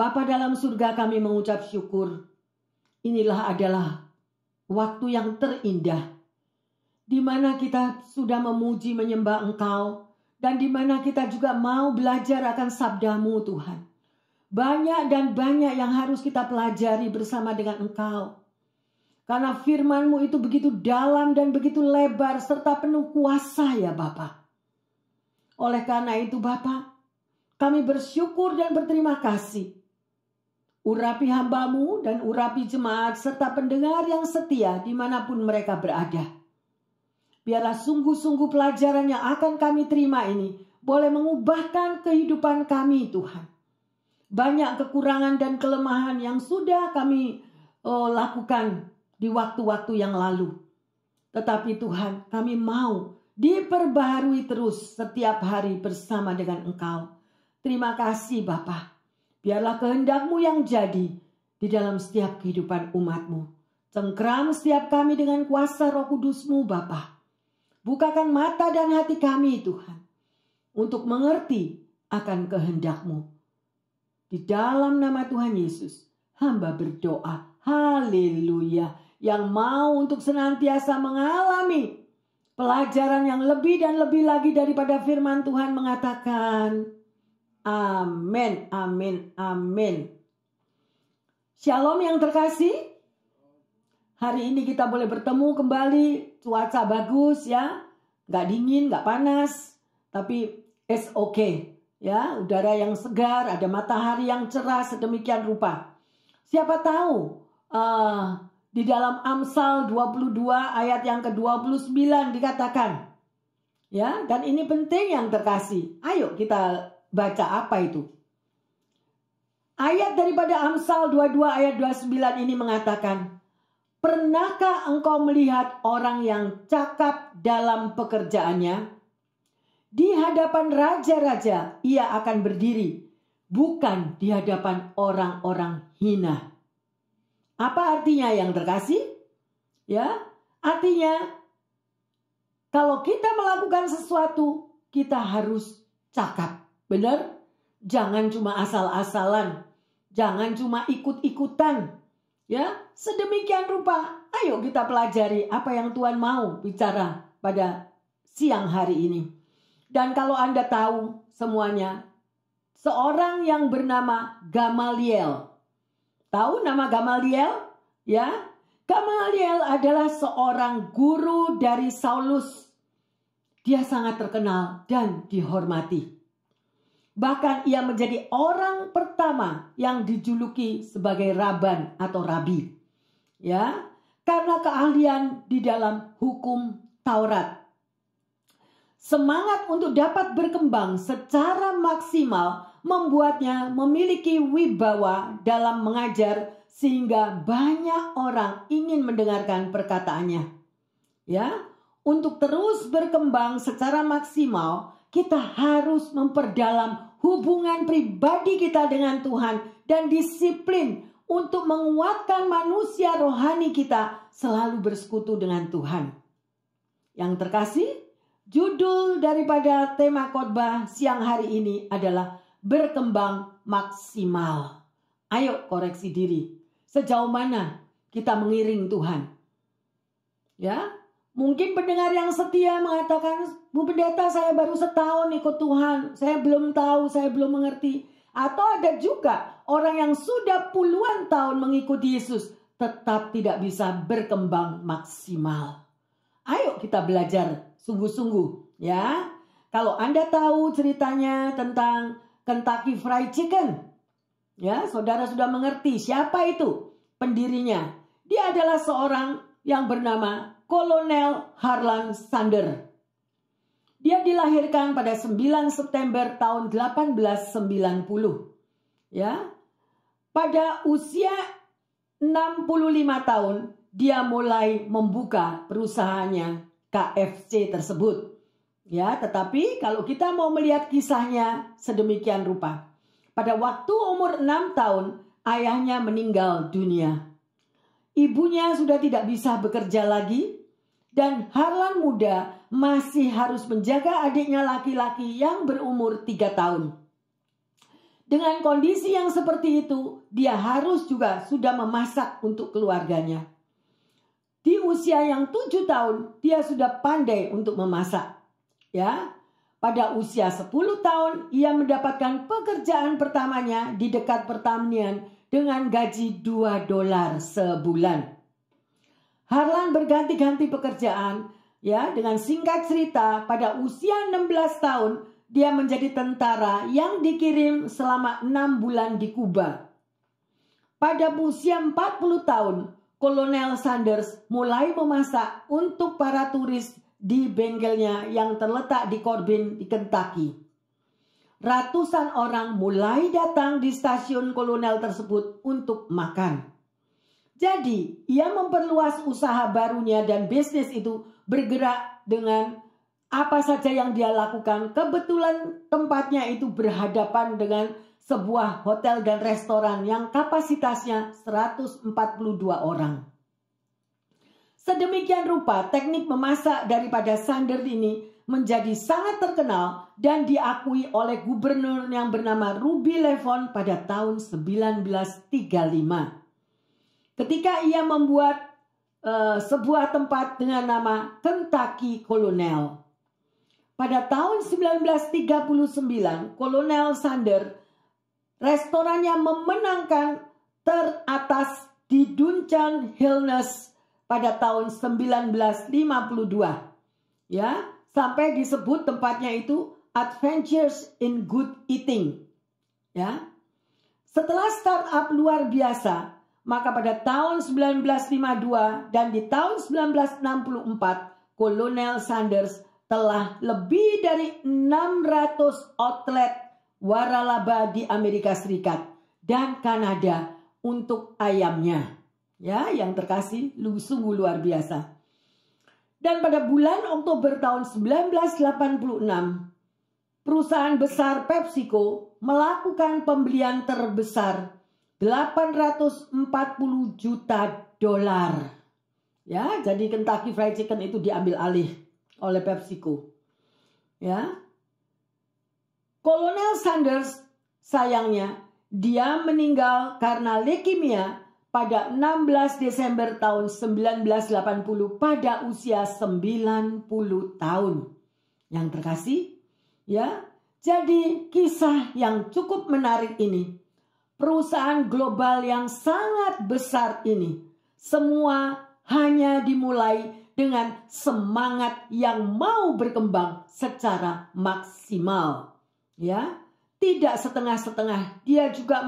Bapa dalam surga kami mengucap syukur. Inilah adalah waktu yang terindah. Di mana kita sudah memuji menyembah engkau. Dan di mana kita juga mau belajar akan sabdamu Tuhan. Banyak dan banyak yang harus kita pelajari bersama dengan engkau. Karena firmanmu itu begitu dalam dan begitu lebar serta penuh kuasa ya Bapak. Oleh karena itu Bapak, kami bersyukur dan berterima kasih Urapi hambamu dan urapi jemaat serta pendengar yang setia dimanapun mereka berada. Biarlah sungguh-sungguh pelajaran yang akan kami terima ini boleh mengubahkan kehidupan kami Tuhan. Banyak kekurangan dan kelemahan yang sudah kami oh, lakukan di waktu-waktu yang lalu. Tetapi Tuhan kami mau diperbaharui terus setiap hari bersama dengan Engkau. Terima kasih Bapak. Biarlah kehendakmu yang jadi di dalam setiap kehidupan umatmu. Cengkram setiap kami dengan kuasa roh kudusmu Bapa. Bukakan mata dan hati kami Tuhan. Untuk mengerti akan kehendakmu. Di dalam nama Tuhan Yesus. Hamba berdoa. Haleluya. Yang mau untuk senantiasa mengalami pelajaran yang lebih dan lebih lagi daripada firman Tuhan mengatakan Amin, amin, amin. Shalom yang terkasih. Hari ini kita boleh bertemu kembali. Cuaca bagus ya. Gak dingin, gak panas. Tapi it's okay. Ya, udara yang segar, ada matahari yang cerah sedemikian rupa. Siapa tahu uh, di dalam Amsal 22 ayat yang ke-29 dikatakan. Ya, dan ini penting yang terkasih. Ayo kita baca apa itu? Ayat daripada Amsal 22 ayat 29 ini mengatakan, Pernahkah engkau melihat orang yang cakap dalam pekerjaannya? Di hadapan raja-raja ia akan berdiri, bukan di hadapan orang-orang hina. Apa artinya yang terkasih? Ya, artinya kalau kita melakukan sesuatu, kita harus cakap Benar? Jangan cuma asal-asalan. Jangan cuma ikut-ikutan. Ya, sedemikian rupa. Ayo kita pelajari apa yang Tuhan mau bicara pada siang hari ini. Dan kalau Anda tahu semuanya, seorang yang bernama Gamaliel. Tahu nama Gamaliel? Ya, Gamaliel adalah seorang guru dari Saulus. Dia sangat terkenal dan dihormati. Bahkan ia menjadi orang pertama yang dijuluki sebagai raban atau rabi. Ya, karena keahlian di dalam hukum Taurat. Semangat untuk dapat berkembang secara maksimal membuatnya memiliki wibawa dalam mengajar sehingga banyak orang ingin mendengarkan perkataannya. Ya, untuk terus berkembang secara maksimal, kita harus memperdalam hubungan pribadi kita dengan Tuhan dan disiplin untuk menguatkan manusia rohani kita selalu bersekutu dengan Tuhan. Yang terkasih, judul daripada tema khotbah siang hari ini adalah berkembang maksimal. Ayo koreksi diri. Sejauh mana kita mengiring Tuhan? Ya, Mungkin pendengar yang setia mengatakan, Bu Pendeta saya baru setahun ikut Tuhan, saya belum tahu, saya belum mengerti. Atau ada juga orang yang sudah puluhan tahun mengikuti Yesus, tetap tidak bisa berkembang maksimal. Ayo kita belajar sungguh-sungguh ya. Kalau Anda tahu ceritanya tentang Kentucky Fried Chicken, ya saudara sudah mengerti siapa itu pendirinya. Dia adalah seorang yang bernama Kolonel Harlan Sander. Dia dilahirkan pada 9 September tahun 1890. Ya. Pada usia 65 tahun dia mulai membuka perusahaannya KFC tersebut. Ya, tetapi kalau kita mau melihat kisahnya sedemikian rupa. Pada waktu umur 6 tahun ayahnya meninggal dunia. Ibunya sudah tidak bisa bekerja lagi dan Harlan muda masih harus menjaga adiknya laki-laki yang berumur tiga tahun. Dengan kondisi yang seperti itu, dia harus juga sudah memasak untuk keluarganya. Di usia yang tujuh tahun, dia sudah pandai untuk memasak. Ya, pada usia 10 tahun, ia mendapatkan pekerjaan pertamanya di dekat pertanian dengan gaji 2 dolar sebulan. Harlan berganti-ganti pekerjaan, ya, dengan singkat cerita pada usia 16 tahun dia menjadi tentara yang dikirim selama 6 bulan di Kuba. Pada usia 40 tahun, Kolonel Sanders mulai memasak untuk para turis di bengkelnya yang terletak di Corbin di Kentucky. Ratusan orang mulai datang di stasiun kolonel tersebut untuk makan. Jadi, ia memperluas usaha barunya dan bisnis itu bergerak dengan apa saja yang dia lakukan. Kebetulan tempatnya itu berhadapan dengan sebuah hotel dan restoran yang kapasitasnya 142 orang. Sedemikian rupa teknik memasak daripada Sander ini menjadi sangat terkenal dan diakui oleh gubernur yang bernama Ruby Levon pada tahun 1935 ketika ia membuat uh, sebuah tempat dengan nama Kentucky Colonel. Pada tahun 1939, Kolonel Sander restorannya memenangkan teratas di Duncan Hillness pada tahun 1952. Ya, sampai disebut tempatnya itu Adventures in Good Eating. Ya. Setelah startup luar biasa maka pada tahun 1952 dan di tahun 1964, Kolonel Sanders telah lebih dari 600 outlet waralaba di Amerika Serikat dan Kanada untuk ayamnya. Ya, yang terkasih, lu sungguh luar biasa. Dan pada bulan Oktober tahun 1986, perusahaan besar PepsiCo melakukan pembelian terbesar 840 juta dolar. Ya, jadi Kentucky Fried Chicken itu diambil alih oleh PepsiCo. Ya. Kolonel Sanders sayangnya dia meninggal karena leukemia pada 16 Desember tahun 1980 pada usia 90 tahun. Yang terkasih, ya. Jadi kisah yang cukup menarik ini perusahaan global yang sangat besar ini semua hanya dimulai dengan semangat yang mau berkembang secara maksimal ya tidak setengah-setengah dia juga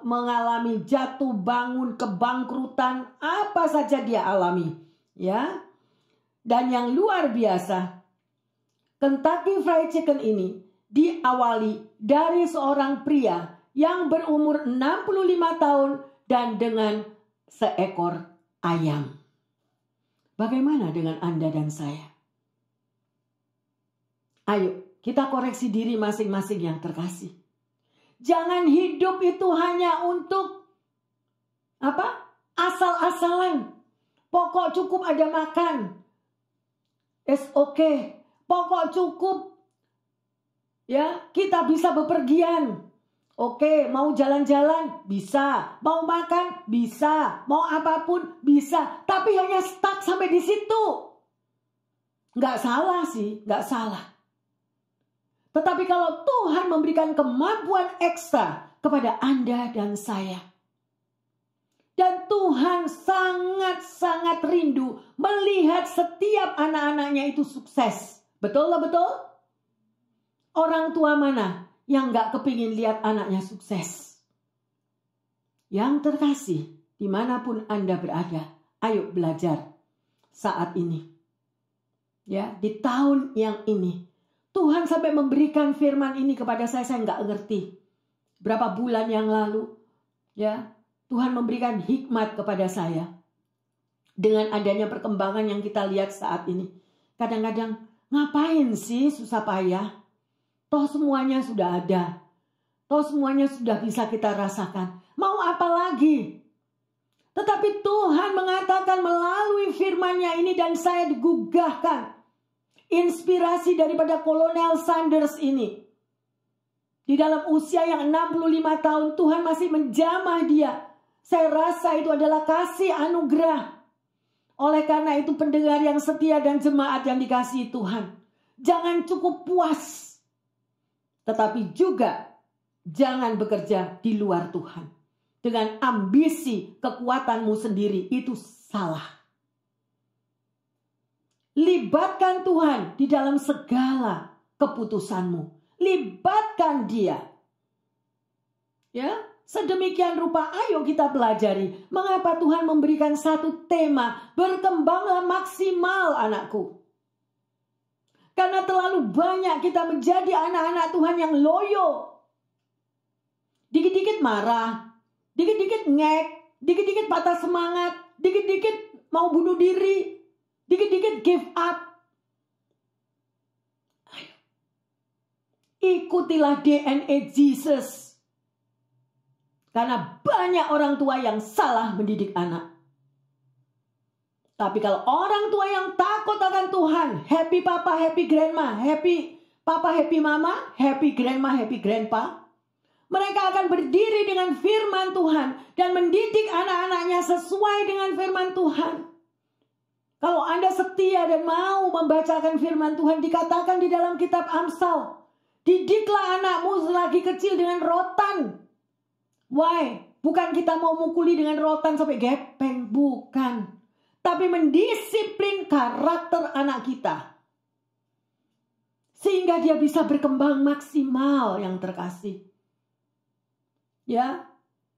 mengalami jatuh bangun kebangkrutan apa saja dia alami ya dan yang luar biasa Kentucky Fried Chicken ini diawali dari seorang pria yang berumur 65 tahun dan dengan seekor ayam. Bagaimana dengan Anda dan saya? Ayo, kita koreksi diri masing-masing yang terkasih. Jangan hidup itu hanya untuk apa? Asal-asalan. Pokok cukup ada makan. It's okay. Pokok cukup. Ya, kita bisa bepergian. Oke, mau jalan-jalan bisa, mau makan bisa, mau apapun bisa, tapi hanya stuck sampai di situ. Gak salah sih, gak salah. Tetapi kalau Tuhan memberikan kemampuan ekstra kepada Anda dan saya, dan Tuhan sangat-sangat rindu melihat setiap anak-anaknya itu sukses. Betul, lah, betul? Orang tua mana yang nggak kepingin lihat anaknya sukses. Yang terkasih, dimanapun Anda berada, ayo belajar saat ini. Ya, di tahun yang ini, Tuhan sampai memberikan firman ini kepada saya, saya nggak ngerti. Berapa bulan yang lalu, ya, Tuhan memberikan hikmat kepada saya. Dengan adanya perkembangan yang kita lihat saat ini. Kadang-kadang, ngapain sih susah payah? Toh semuanya sudah ada. Toh semuanya sudah bisa kita rasakan. Mau apa lagi? Tetapi Tuhan mengatakan melalui firmannya ini dan saya digugahkan inspirasi daripada Kolonel Sanders ini. Di dalam usia yang 65 tahun Tuhan masih menjamah dia. Saya rasa itu adalah kasih anugerah. Oleh karena itu pendengar yang setia dan jemaat yang dikasihi Tuhan. Jangan cukup puas tetapi juga jangan bekerja di luar Tuhan. Dengan ambisi kekuatanmu sendiri itu salah. Libatkan Tuhan di dalam segala keputusanmu. Libatkan Dia. Ya, Sedemikian rupa ayo kita pelajari mengapa Tuhan memberikan satu tema berkembanglah maksimal anakku. Karena terlalu banyak kita menjadi anak-anak Tuhan yang loyo. Dikit-dikit marah, dikit-dikit ngek, dikit-dikit patah semangat, dikit-dikit mau bunuh diri, dikit-dikit give up. Ikutilah DNA Jesus. Karena banyak orang tua yang salah mendidik anak. Tapi kalau orang tua yang takut akan Tuhan, happy papa, happy grandma, happy papa, happy mama, happy grandma, happy grandpa, mereka akan berdiri dengan firman Tuhan dan mendidik anak-anaknya sesuai dengan firman Tuhan. Kalau Anda setia dan mau membacakan firman Tuhan dikatakan di dalam kitab Amsal, didiklah anakmu selagi kecil dengan rotan. Why? Bukan kita mau mukuli dengan rotan sampai gepeng, bukan tapi mendisiplin karakter anak kita. Sehingga dia bisa berkembang maksimal yang terkasih. Ya,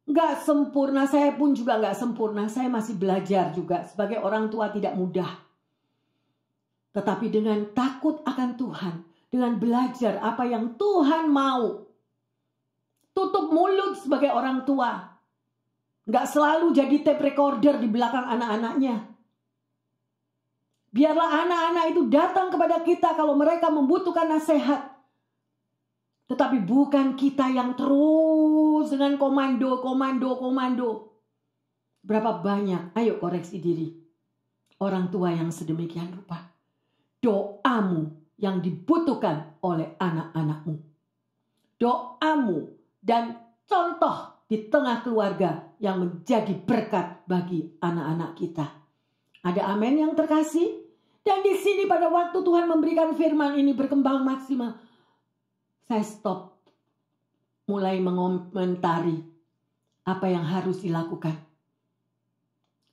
nggak sempurna. Saya pun juga nggak sempurna. Saya masih belajar juga. Sebagai orang tua tidak mudah. Tetapi dengan takut akan Tuhan. Dengan belajar apa yang Tuhan mau. Tutup mulut sebagai orang tua. Nggak selalu jadi tape recorder di belakang anak-anaknya. Biarlah anak-anak itu datang kepada kita kalau mereka membutuhkan nasihat. Tetapi bukan kita yang terus dengan komando, komando, komando. Berapa banyak, ayo koreksi diri. Orang tua yang sedemikian rupa. Doamu yang dibutuhkan oleh anak-anakmu. Doamu dan contoh di tengah keluarga yang menjadi berkat bagi anak-anak kita. Ada amin yang terkasih? Dan di sini pada waktu Tuhan memberikan firman ini berkembang maksimal. Saya stop. Mulai mengomentari apa yang harus dilakukan.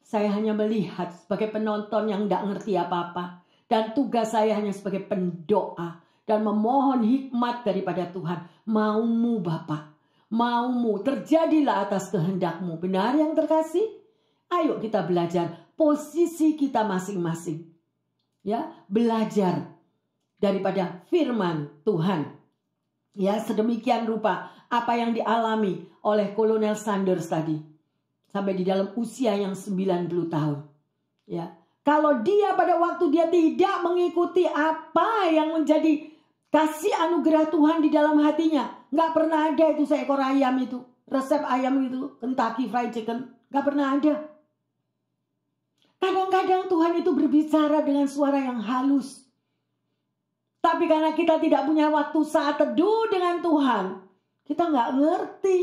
Saya hanya melihat sebagai penonton yang tidak ngerti apa-apa. Dan tugas saya hanya sebagai pendoa. Dan memohon hikmat daripada Tuhan. Maumu Bapak. Maumu terjadilah atas kehendakmu. Benar yang terkasih? Ayo kita belajar posisi kita masing-masing ya belajar daripada firman Tuhan. Ya, sedemikian rupa apa yang dialami oleh Kolonel Sanders tadi sampai di dalam usia yang 90 tahun. Ya. Kalau dia pada waktu dia tidak mengikuti apa yang menjadi kasih anugerah Tuhan di dalam hatinya, nggak pernah ada itu seekor ayam itu, resep ayam itu, Kentucky Fried Chicken, nggak pernah ada. Kadang-kadang Tuhan itu berbicara dengan suara yang halus. Tapi karena kita tidak punya waktu saat teduh dengan Tuhan, kita nggak ngerti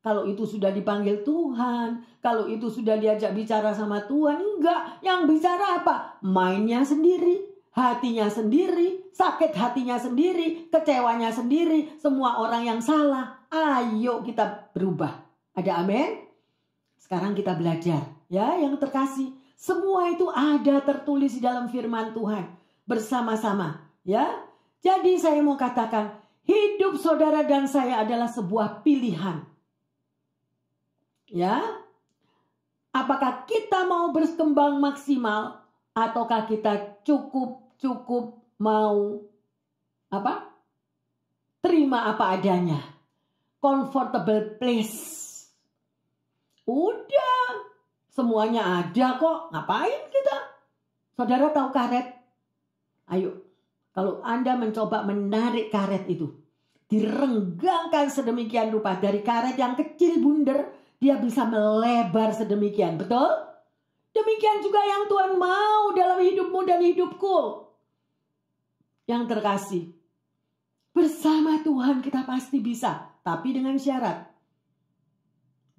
kalau itu sudah dipanggil Tuhan, kalau itu sudah diajak bicara sama Tuhan, enggak. Yang bicara apa? Mainnya sendiri, hatinya sendiri, sakit hatinya sendiri, kecewanya sendiri, semua orang yang salah. Ayo kita berubah. Ada amin? Sekarang kita belajar ya yang terkasih. Semua itu ada tertulis di dalam firman Tuhan bersama-sama, ya. Jadi saya mau katakan, hidup saudara dan saya adalah sebuah pilihan. Ya. Apakah kita mau berkembang maksimal ataukah kita cukup-cukup mau apa? Terima apa adanya. Comfortable place. Udah, Semuanya ada kok. Ngapain kita? Saudara tahu karet? Ayo, kalau Anda mencoba menarik karet itu, direnggangkan sedemikian rupa dari karet yang kecil bundar, dia bisa melebar sedemikian, betul? Demikian juga yang Tuhan mau dalam hidupmu dan hidupku. Yang terkasih, bersama Tuhan kita pasti bisa, tapi dengan syarat.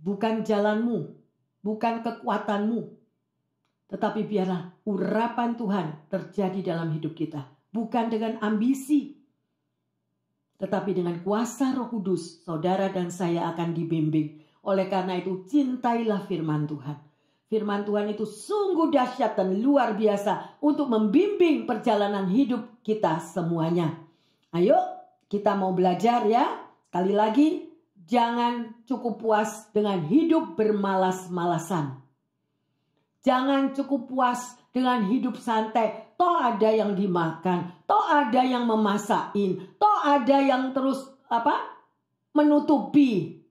Bukan jalanmu, bukan kekuatanmu. Tetapi biarlah urapan Tuhan terjadi dalam hidup kita. Bukan dengan ambisi, tetapi dengan kuasa roh kudus, saudara dan saya akan dibimbing. Oleh karena itu, cintailah firman Tuhan. Firman Tuhan itu sungguh dahsyat dan luar biasa untuk membimbing perjalanan hidup kita semuanya. Ayo, kita mau belajar ya. Kali lagi, Jangan cukup puas dengan hidup bermalas-malasan. Jangan cukup puas dengan hidup santai. Toh ada yang dimakan, toh ada yang memasakin, toh ada yang terus apa? menutupi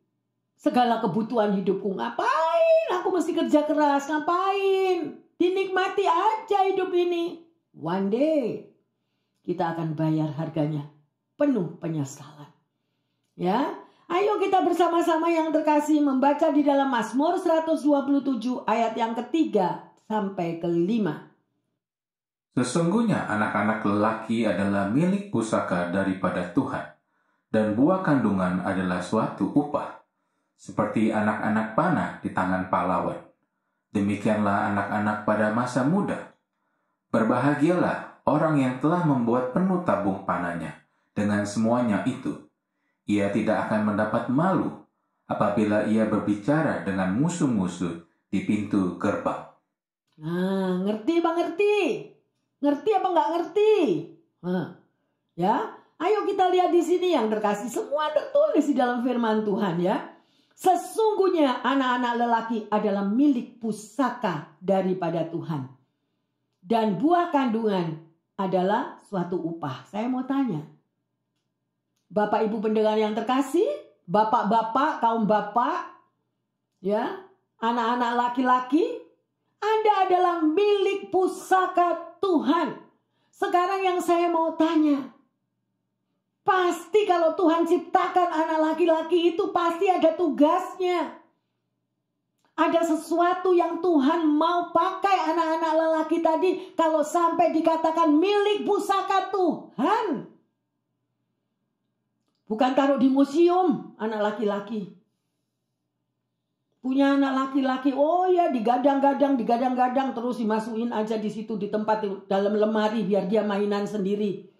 segala kebutuhan hidupku. Ngapain? Aku mesti kerja keras. Ngapain? Dinikmati aja hidup ini. One day kita akan bayar harganya penuh penyesalan. Ya, Ayo kita bersama-sama yang terkasih membaca di dalam Mazmur 127 ayat yang ketiga sampai kelima. Sesungguhnya anak-anak lelaki adalah milik pusaka daripada Tuhan, dan buah kandungan adalah suatu upah, seperti anak-anak panah di tangan pahlawan. Demikianlah anak-anak pada masa muda. Berbahagialah orang yang telah membuat penuh tabung panahnya dengan semuanya itu ia tidak akan mendapat malu apabila ia berbicara dengan musuh-musuh di pintu gerbang. Nah, ngerti bang ngerti? Ngerti apa nggak ngerti? Nah, ya, ayo kita lihat di sini yang terkasih semua tertulis di dalam firman Tuhan ya. Sesungguhnya anak-anak lelaki adalah milik pusaka daripada Tuhan. Dan buah kandungan adalah suatu upah. Saya mau tanya, Bapak Ibu pendengar yang terkasih, bapak-bapak, kaum bapak, ya, anak-anak laki-laki, Anda adalah milik pusaka Tuhan. Sekarang yang saya mau tanya, pasti kalau Tuhan ciptakan anak laki-laki itu pasti ada tugasnya. Ada sesuatu yang Tuhan mau pakai anak-anak lelaki tadi kalau sampai dikatakan milik pusaka Tuhan. Bukan taruh di museum anak laki-laki. Punya anak laki-laki, oh ya digadang-gadang, digadang-gadang terus dimasukin aja di situ di tempat dalam lemari biar dia mainan sendiri.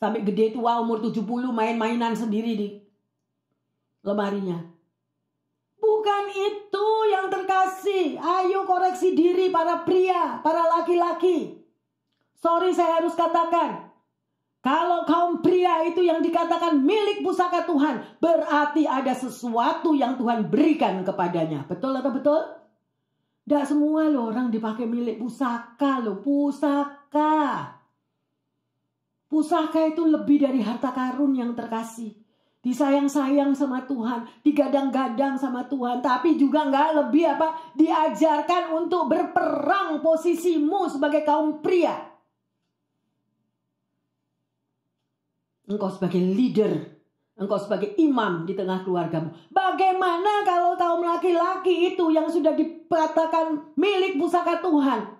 Sampai gede tua umur 70 main-mainan sendiri di lemarinya. Bukan itu yang terkasih. Ayo koreksi diri para pria, para laki-laki. Sorry saya harus katakan. Kalau kaum pria itu yang dikatakan milik pusaka Tuhan, berarti ada sesuatu yang Tuhan berikan kepadanya. Betul atau betul? Tidak semua loh orang dipakai milik pusaka loh, pusaka. Pusaka itu lebih dari harta karun yang terkasih. Disayang-sayang sama Tuhan, digadang-gadang sama Tuhan, tapi juga nggak lebih apa diajarkan untuk berperang posisimu sebagai kaum pria. Engkau sebagai leader, engkau sebagai imam di tengah keluargamu. Bagaimana kalau kaum laki-laki itu yang sudah dikatakan milik pusaka Tuhan?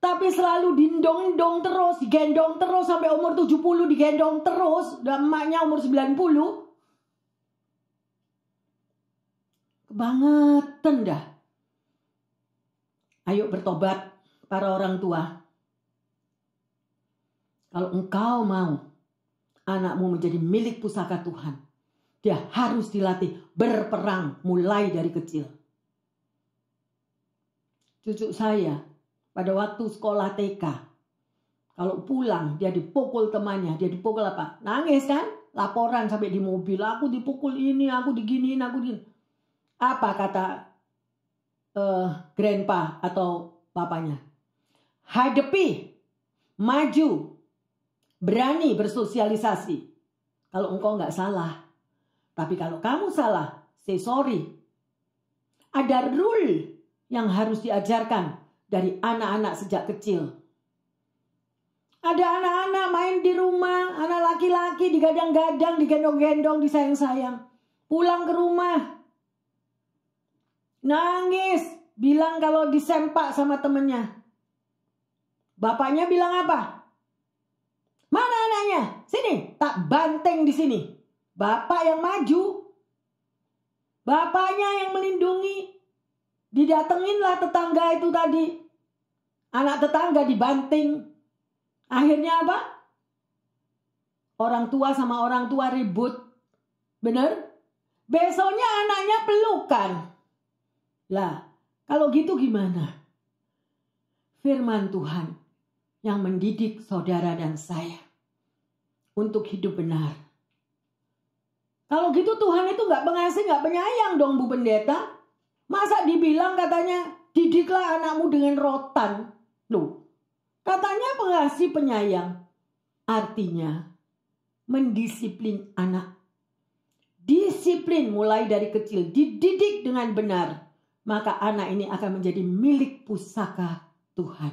Tapi selalu dindong-dong terus, digendong terus sampai umur 70 digendong terus. Dan emaknya umur 90. banget dah. Ayo bertobat para orang tua. Kalau engkau mau anakmu menjadi milik pusaka Tuhan. Dia harus dilatih berperang mulai dari kecil. Cucu saya pada waktu sekolah TK, kalau pulang dia dipukul temannya, dia dipukul apa? Nangis kan? Laporan sampai di mobil, aku dipukul ini, aku diginiin, aku diginiin. Apa kata uh, grandpa atau bapaknya? Hadapi, maju, berani bersosialisasi. Kalau engkau nggak salah. Tapi kalau kamu salah, say sorry. Ada rule yang harus diajarkan dari anak-anak sejak kecil. Ada anak-anak main di rumah, anak laki-laki digadang-gadang, digendong-gendong, disayang-sayang. Pulang ke rumah, nangis, bilang kalau disempak sama temennya. Bapaknya bilang apa? Mana anaknya? Sini, tak banteng di sini. Bapak yang maju. Bapaknya yang melindungi. Didatenginlah tetangga itu tadi. Anak tetangga dibanting. Akhirnya apa? Orang tua sama orang tua ribut. Bener? Besoknya anaknya pelukan. Lah, kalau gitu gimana? Firman Tuhan yang mendidik saudara dan saya untuk hidup benar. Kalau gitu Tuhan itu nggak pengasih, nggak penyayang dong Bu Pendeta. Masa dibilang katanya didiklah anakmu dengan rotan. Loh, katanya pengasih penyayang. Artinya mendisiplin anak. Disiplin mulai dari kecil, dididik dengan benar. Maka anak ini akan menjadi milik pusaka Tuhan.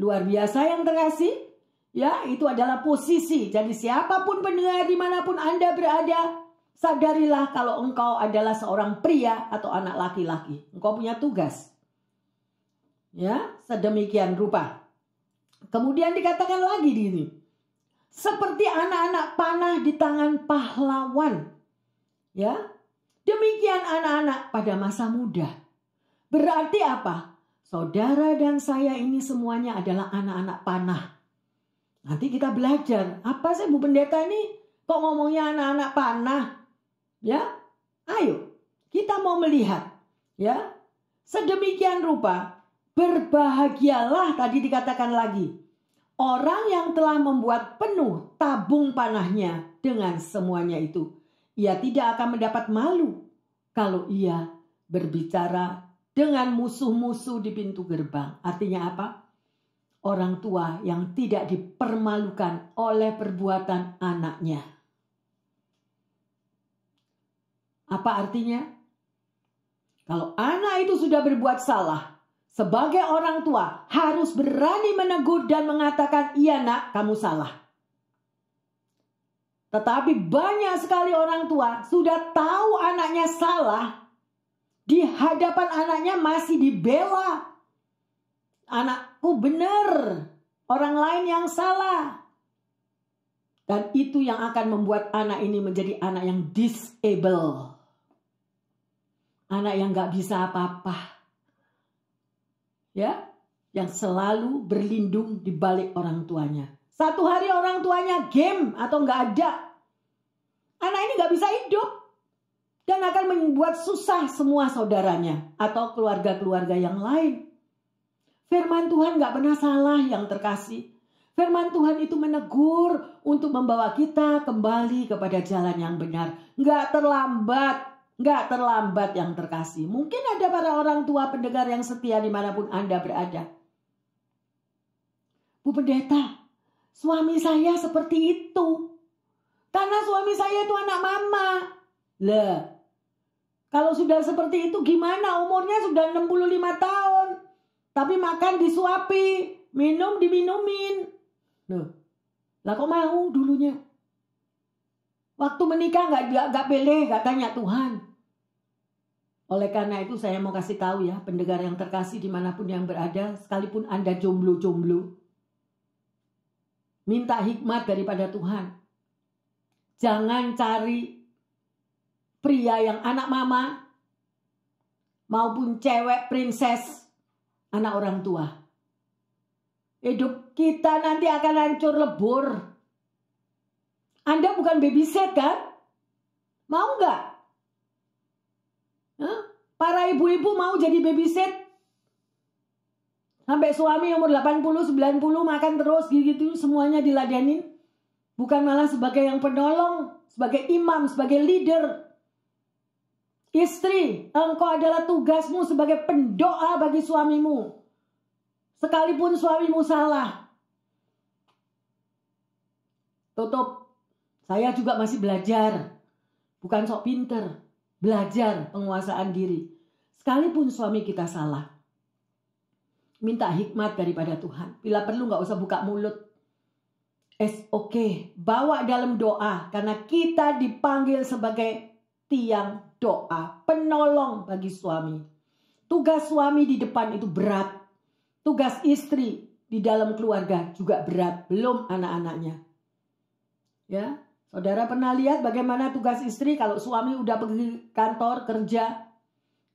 Luar biasa yang terkasih. Ya, itu adalah posisi. Jadi siapapun pendengar dimanapun Anda berada, sadarilah kalau engkau adalah seorang pria atau anak laki-laki. Engkau punya tugas. Ya, sedemikian rupa. Kemudian dikatakan lagi di sini. Seperti anak-anak panah di tangan pahlawan. Ya, demikian anak-anak pada masa muda. Berarti apa? Saudara dan saya ini semuanya adalah anak-anak panah Nanti kita belajar. Apa sih Bu Pendeta ini? Kok ngomongnya anak-anak panah? Ya, ayo kita mau melihat. Ya, sedemikian rupa berbahagialah tadi dikatakan lagi. Orang yang telah membuat penuh tabung panahnya dengan semuanya itu. Ia tidak akan mendapat malu kalau ia berbicara dengan musuh-musuh di pintu gerbang. Artinya apa? orang tua yang tidak dipermalukan oleh perbuatan anaknya. Apa artinya? Kalau anak itu sudah berbuat salah, sebagai orang tua harus berani menegur dan mengatakan, "Iya, Nak, kamu salah." Tetapi banyak sekali orang tua sudah tahu anaknya salah, di hadapan anaknya masih dibela. Anak aku benar, orang lain yang salah. Dan itu yang akan membuat anak ini menjadi anak yang disable. Anak yang gak bisa apa-apa. Ya, yang selalu berlindung di balik orang tuanya. Satu hari orang tuanya game atau nggak ada. Anak ini nggak bisa hidup. Dan akan membuat susah semua saudaranya atau keluarga-keluarga yang lain. Firman Tuhan gak pernah salah yang terkasih. Firman Tuhan itu menegur untuk membawa kita kembali kepada jalan yang benar. Gak terlambat, gak terlambat yang terkasih. Mungkin ada para orang tua pendengar yang setia dimanapun Anda berada. Bu Pendeta, suami saya seperti itu. Karena suami saya itu anak mama. Lah, kalau sudah seperti itu gimana umurnya sudah 65 tahun. Tapi makan disuapi, minum diminumin. Loh, lah kok mau dulunya? Waktu menikah nggak nggak pilih, nggak tanya Tuhan. Oleh karena itu saya mau kasih tahu ya, pendengar yang terkasih dimanapun yang berada, sekalipun Anda jomblo-jomblo, minta hikmat daripada Tuhan. Jangan cari pria yang anak mama, maupun cewek princess anak orang tua. Hidup kita nanti akan hancur lebur. Anda bukan babysit kan? Mau nggak? Huh? Para ibu-ibu mau jadi babysit? Sampai suami umur 80, 90 makan terus gitu semuanya diladenin. Bukan malah sebagai yang penolong, sebagai imam, sebagai leader. Istri, engkau adalah tugasmu sebagai pendoa bagi suamimu. Sekalipun suamimu salah. Tutup. Saya juga masih belajar. Bukan sok pinter. Belajar penguasaan diri. Sekalipun suami kita salah. Minta hikmat daripada Tuhan. Bila perlu nggak usah buka mulut. Es oke. Okay. Bawa dalam doa. Karena kita dipanggil sebagai tiang doa, penolong bagi suami. Tugas suami di depan itu berat. Tugas istri di dalam keluarga juga berat, belum anak-anaknya. Ya, saudara pernah lihat bagaimana tugas istri kalau suami udah pergi kantor kerja,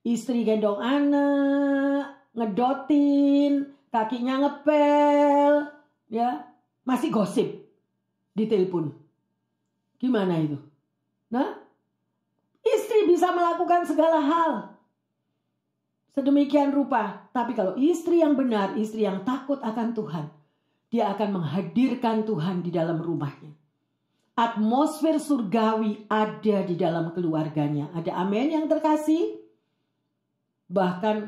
istri gendong anak, ngedotin, kakinya ngepel, ya, masih gosip di telepon. Gimana itu? Nah, bisa melakukan segala hal sedemikian rupa. Tapi kalau istri yang benar, istri yang takut akan Tuhan, dia akan menghadirkan Tuhan di dalam rumahnya. Atmosfer surgawi ada di dalam keluarganya. Ada amin yang terkasih. Bahkan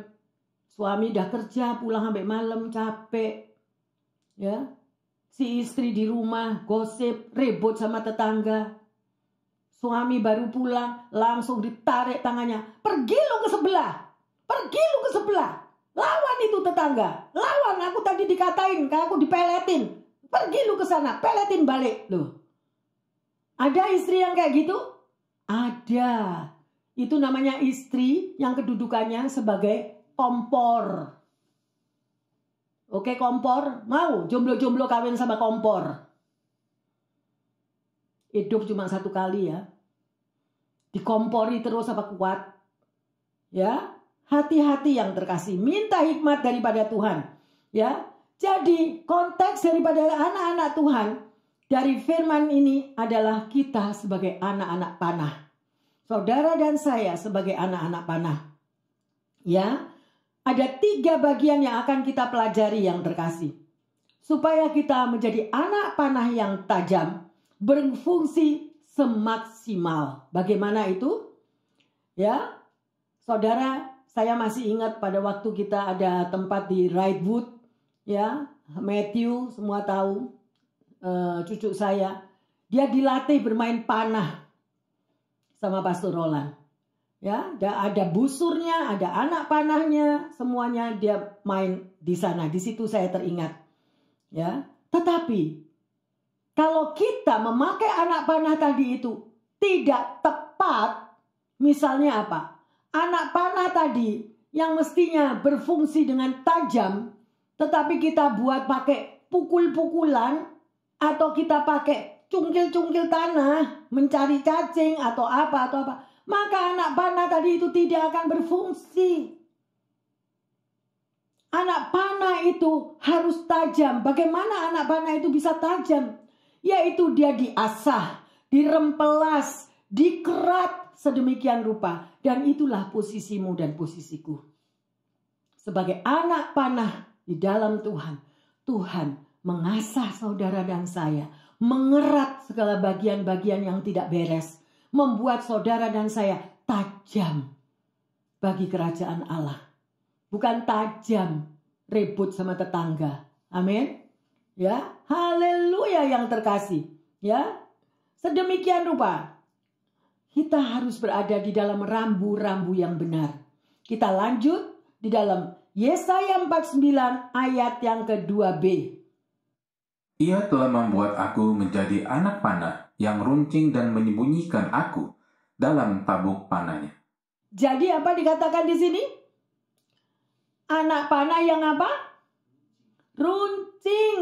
suami dah kerja, pulang sampai malam capek. Ya. Si istri di rumah gosip, ribut sama tetangga. Suami baru pulang, langsung ditarik tangannya. Pergi lu ke sebelah. Pergi lu ke sebelah. Lawan itu tetangga. Lawan aku tadi dikatain, kan aku dipeletin. Pergi lu ke sana, peletin balik. Loh. Ada istri yang kayak gitu? Ada. Itu namanya istri yang kedudukannya sebagai kompor. Oke kompor, mau jomblo-jomblo kawin sama kompor hidup cuma satu kali ya. Dikompori terus apa kuat. Ya, hati-hati yang terkasih. Minta hikmat daripada Tuhan. Ya, jadi konteks daripada anak-anak Tuhan dari firman ini adalah kita sebagai anak-anak panah. Saudara dan saya sebagai anak-anak panah. Ya, ada tiga bagian yang akan kita pelajari yang terkasih. Supaya kita menjadi anak panah yang tajam, berfungsi semaksimal. Bagaimana itu? Ya, saudara, saya masih ingat pada waktu kita ada tempat di Wrightwood, ya, Matthew semua tahu, uh, cucu saya, dia dilatih bermain panah sama Pastor Roland. Ya, ada, ada busurnya, ada anak panahnya, semuanya dia main di sana. Di situ saya teringat. Ya, tetapi kalau kita memakai anak panah tadi itu tidak tepat, misalnya apa? Anak panah tadi yang mestinya berfungsi dengan tajam, tetapi kita buat pakai pukul-pukulan atau kita pakai cungkil-cungkil tanah, mencari cacing atau apa atau apa, maka anak panah tadi itu tidak akan berfungsi. Anak panah itu harus tajam. Bagaimana anak panah itu bisa tajam? yaitu dia diasah, dirempelas, dikerat sedemikian rupa dan itulah posisimu dan posisiku. Sebagai anak panah di dalam Tuhan, Tuhan mengasah saudara dan saya, mengerat segala bagian-bagian yang tidak beres, membuat saudara dan saya tajam bagi kerajaan Allah. Bukan tajam ribut sama tetangga. Amin. Ya, Haleluya yang terkasih, ya. Sedemikian rupa kita harus berada di dalam rambu-rambu yang benar. Kita lanjut di dalam Yesaya 49 ayat yang ke-2b. Ia telah membuat aku menjadi anak panah yang runcing dan menyembunyikan aku dalam tabuk panahnya. Jadi apa dikatakan di sini? Anak panah yang apa? Runcing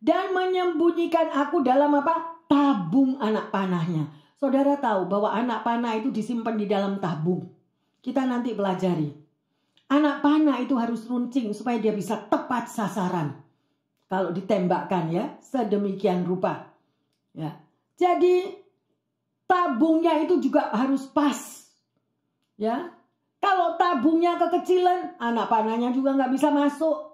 dan menyembunyikan aku dalam apa? Tabung anak panahnya. Saudara tahu bahwa anak panah itu disimpan di dalam tabung. Kita nanti pelajari. Anak panah itu harus runcing supaya dia bisa tepat sasaran. Kalau ditembakkan ya, sedemikian rupa. Ya. Jadi tabungnya itu juga harus pas. Ya. Kalau tabungnya kekecilan, anak panahnya juga nggak bisa masuk.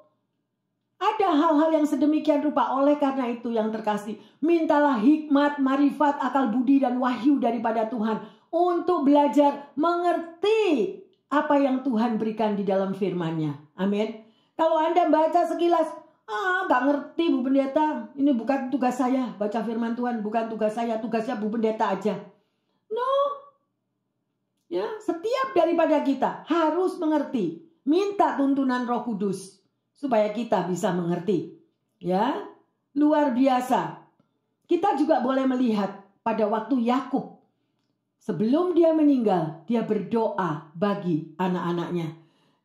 Ada hal-hal yang sedemikian rupa oleh karena itu yang terkasih. Mintalah hikmat, marifat, akal budi dan wahyu daripada Tuhan. Untuk belajar mengerti apa yang Tuhan berikan di dalam firmannya. Amin. Kalau Anda baca sekilas, ah gak ngerti Bu Pendeta. Ini bukan tugas saya baca firman Tuhan. Bukan tugas saya, tugasnya Bu Pendeta aja. No. Ya, setiap daripada kita harus mengerti. Minta tuntunan roh kudus supaya kita bisa mengerti. Ya, luar biasa. Kita juga boleh melihat pada waktu Yakub sebelum dia meninggal, dia berdoa bagi anak-anaknya.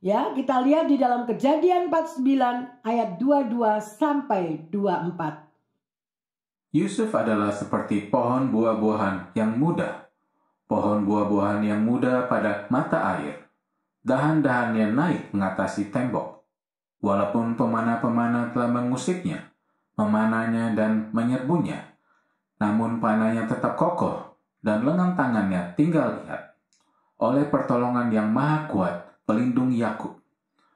Ya, kita lihat di dalam Kejadian 49 ayat 22 sampai 24. Yusuf adalah seperti pohon buah-buahan yang muda, pohon buah-buahan yang muda pada mata air. Dahan-dahannya naik mengatasi tembok Walaupun pemana-pemana telah mengusiknya, memanahnya dan menyerbunya, namun panahnya tetap kokoh dan lengan tangannya tinggal lihat. Oleh pertolongan yang maha kuat, pelindung Yakub.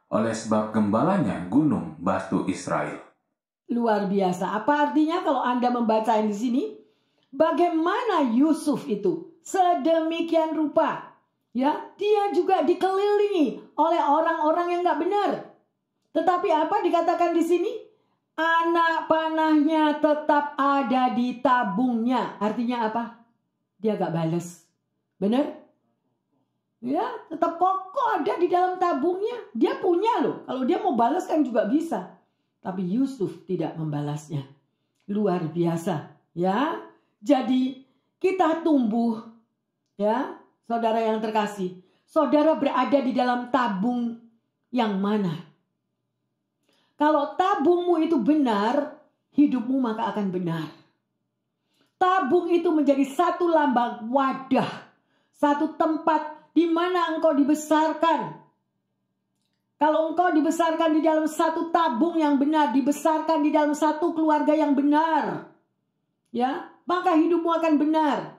Oleh sebab gembalanya gunung batu Israel. Luar biasa. Apa artinya kalau Anda membaca di sini? Bagaimana Yusuf itu sedemikian rupa? Ya, dia juga dikelilingi oleh orang-orang yang nggak benar tetapi apa dikatakan di sini? Anak panahnya tetap ada di tabungnya. Artinya apa? Dia gak bales. Benar? Ya, tetap kokoh ada di dalam tabungnya. Dia punya loh. Kalau dia mau balas kan juga bisa. Tapi Yusuf tidak membalasnya. Luar biasa, ya. Jadi kita tumbuh ya, saudara yang terkasih. Saudara berada di dalam tabung yang mana? Kalau tabungmu itu benar, hidupmu maka akan benar. Tabung itu menjadi satu lambang wadah, satu tempat di mana engkau dibesarkan. Kalau engkau dibesarkan di dalam satu tabung yang benar, dibesarkan di dalam satu keluarga yang benar, ya, maka hidupmu akan benar.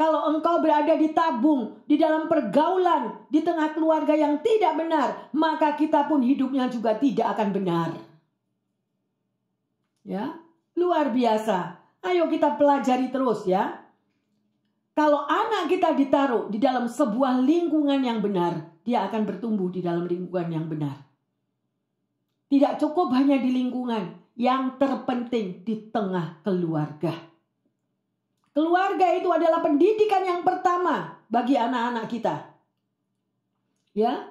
Kalau engkau berada di tabung, di dalam pergaulan, di tengah keluarga yang tidak benar, maka kita pun hidupnya juga tidak akan benar. Ya, luar biasa. Ayo kita pelajari terus ya. Kalau anak kita ditaruh di dalam sebuah lingkungan yang benar, dia akan bertumbuh di dalam lingkungan yang benar. Tidak cukup hanya di lingkungan, yang terpenting di tengah keluarga. Keluarga itu adalah pendidikan yang pertama bagi anak-anak kita. Ya.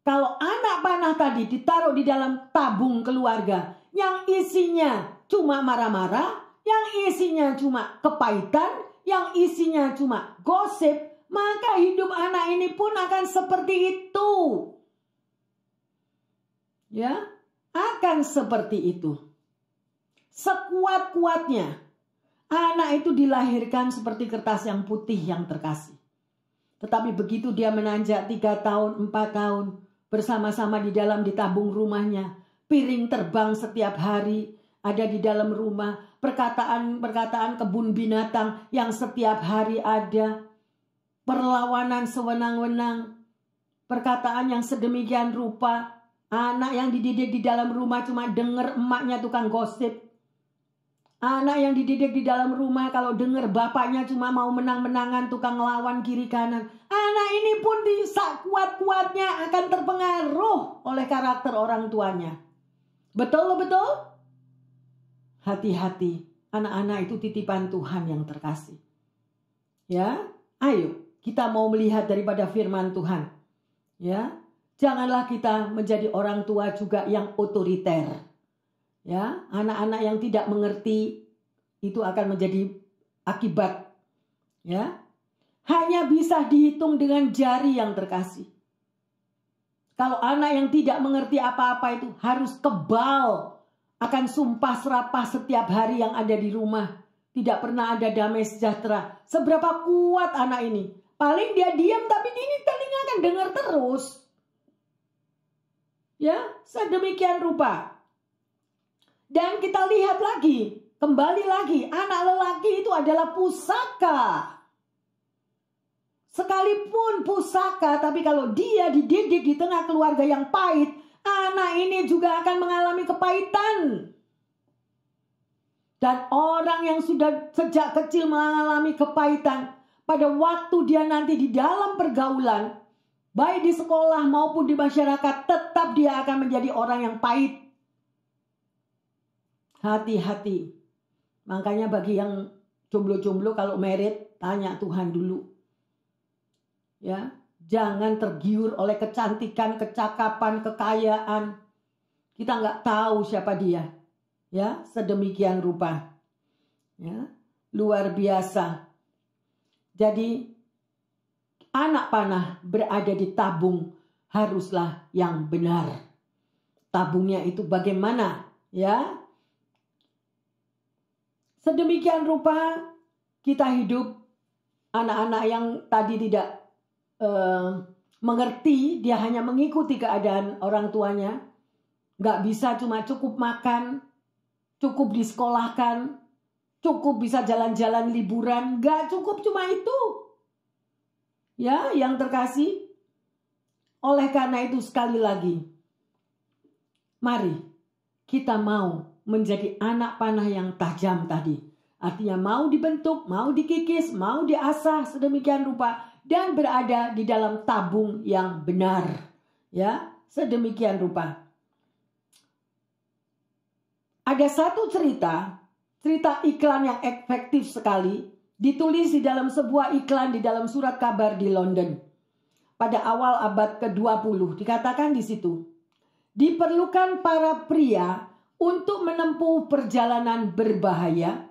Kalau anak panah tadi ditaruh di dalam tabung keluarga yang isinya cuma marah-marah, yang isinya cuma kepahitan, yang isinya cuma gosip, maka hidup anak ini pun akan seperti itu. Ya, akan seperti itu. Sekuat-kuatnya Anak itu dilahirkan seperti kertas yang putih yang terkasih. Tetapi begitu dia menanjak tiga tahun, empat tahun, bersama-sama di dalam ditabung rumahnya, piring terbang setiap hari, ada di dalam rumah, perkataan-perkataan kebun binatang yang setiap hari ada, perlawanan sewenang-wenang, perkataan yang sedemikian rupa, anak yang dididik di dalam rumah cuma dengar emaknya tukang gosip, Anak yang dididik di dalam rumah kalau dengar bapaknya cuma mau menang-menangan tukang lawan kiri kanan. Anak ini pun bisa kuat-kuatnya akan terpengaruh oleh karakter orang tuanya. Betul, betul? Hati-hati, anak-anak itu titipan Tuhan yang terkasih. Ya, ayo kita mau melihat daripada firman Tuhan. Ya, janganlah kita menjadi orang tua juga yang otoriter ya anak-anak yang tidak mengerti itu akan menjadi akibat ya hanya bisa dihitung dengan jari yang terkasih kalau anak yang tidak mengerti apa-apa itu harus kebal akan sumpah serapah setiap hari yang ada di rumah tidak pernah ada damai sejahtera seberapa kuat anak ini paling dia diam tapi ini telinga kan dengar terus ya sedemikian rupa dan kita lihat lagi, kembali lagi, anak lelaki itu adalah pusaka. Sekalipun pusaka, tapi kalau dia dididik di tengah keluarga yang pahit, anak ini juga akan mengalami kepahitan. Dan orang yang sudah sejak kecil mengalami kepahitan, pada waktu dia nanti di dalam pergaulan, baik di sekolah maupun di masyarakat, tetap dia akan menjadi orang yang pahit hati-hati. Makanya bagi yang jomblo-jomblo kalau merit tanya Tuhan dulu. Ya, jangan tergiur oleh kecantikan, kecakapan, kekayaan. Kita nggak tahu siapa dia. Ya, sedemikian rupa. Ya, luar biasa. Jadi anak panah berada di tabung haruslah yang benar. Tabungnya itu bagaimana? Ya, Sedemikian rupa kita hidup anak-anak yang tadi tidak uh, mengerti, dia hanya mengikuti keadaan orang tuanya. Nggak bisa cuma cukup makan, cukup disekolahkan, cukup bisa jalan-jalan liburan. Nggak cukup cuma itu. Ya, yang terkasih. Oleh karena itu sekali lagi, mari kita mau menjadi anak panah yang tajam tadi. Artinya mau dibentuk, mau dikikis, mau diasah sedemikian rupa dan berada di dalam tabung yang benar. Ya, sedemikian rupa. Ada satu cerita, cerita iklan yang efektif sekali ditulis di dalam sebuah iklan di dalam surat kabar di London. Pada awal abad ke-20 dikatakan di situ, diperlukan para pria untuk menempuh perjalanan berbahaya,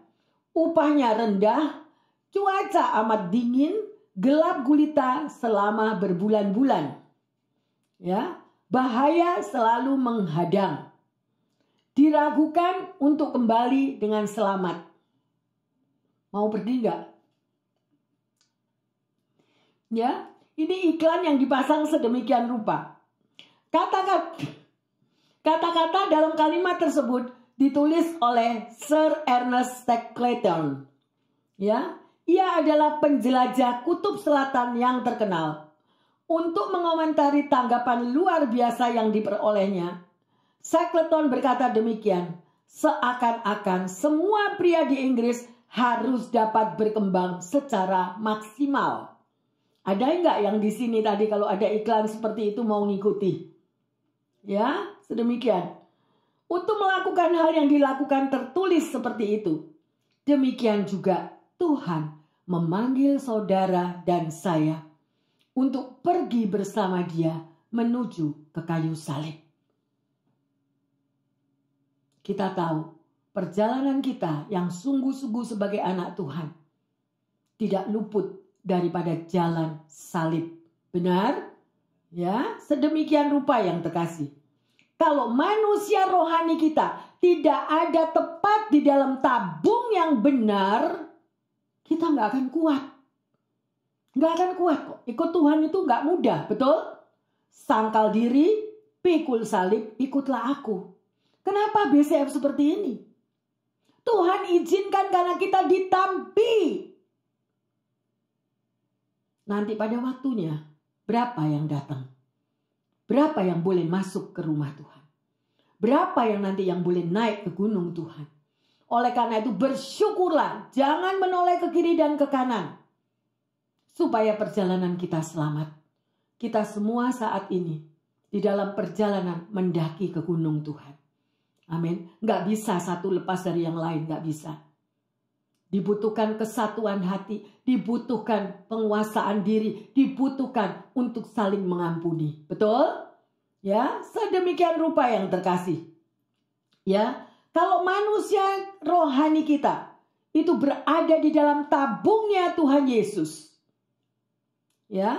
upahnya rendah, cuaca amat dingin, gelap gulita selama berbulan-bulan. Ya, bahaya selalu menghadang. Diragukan untuk kembali dengan selamat. Mau pergi enggak? Ya, ini iklan yang dipasang sedemikian rupa. Kata-kata Kata-kata dalam kalimat tersebut ditulis oleh Sir Ernest Shackleton. Ya, ia adalah penjelajah kutub selatan yang terkenal. Untuk mengomentari tanggapan luar biasa yang diperolehnya, Shackleton berkata demikian, seakan-akan semua pria di Inggris harus dapat berkembang secara maksimal. Ada nggak yang di sini tadi kalau ada iklan seperti itu mau ngikuti? Ya, sedemikian. Untuk melakukan hal yang dilakukan tertulis seperti itu. Demikian juga Tuhan memanggil saudara dan saya untuk pergi bersama dia menuju ke kayu salib. Kita tahu perjalanan kita yang sungguh-sungguh sebagai anak Tuhan tidak luput daripada jalan salib. Benar? Ya, sedemikian rupa yang terkasih. Kalau manusia rohani kita tidak ada tepat di dalam tabung yang benar, kita nggak akan kuat. Nggak akan kuat kok. Ikut Tuhan itu nggak mudah, betul? Sangkal diri, pikul salib, ikutlah aku. Kenapa BCF seperti ini? Tuhan izinkan karena kita ditampi. Nanti pada waktunya Berapa yang datang? Berapa yang boleh masuk ke rumah Tuhan? Berapa yang nanti yang boleh naik ke gunung Tuhan? Oleh karena itu bersyukurlah, jangan menoleh ke kiri dan ke kanan. Supaya perjalanan kita selamat. Kita semua saat ini di dalam perjalanan mendaki ke gunung Tuhan. Amin. Gak bisa satu lepas dari yang lain, gak bisa dibutuhkan kesatuan hati, dibutuhkan penguasaan diri, dibutuhkan untuk saling mengampuni. Betul? Ya, sedemikian rupa yang terkasih. Ya, kalau manusia rohani kita itu berada di dalam tabungnya Tuhan Yesus. Ya,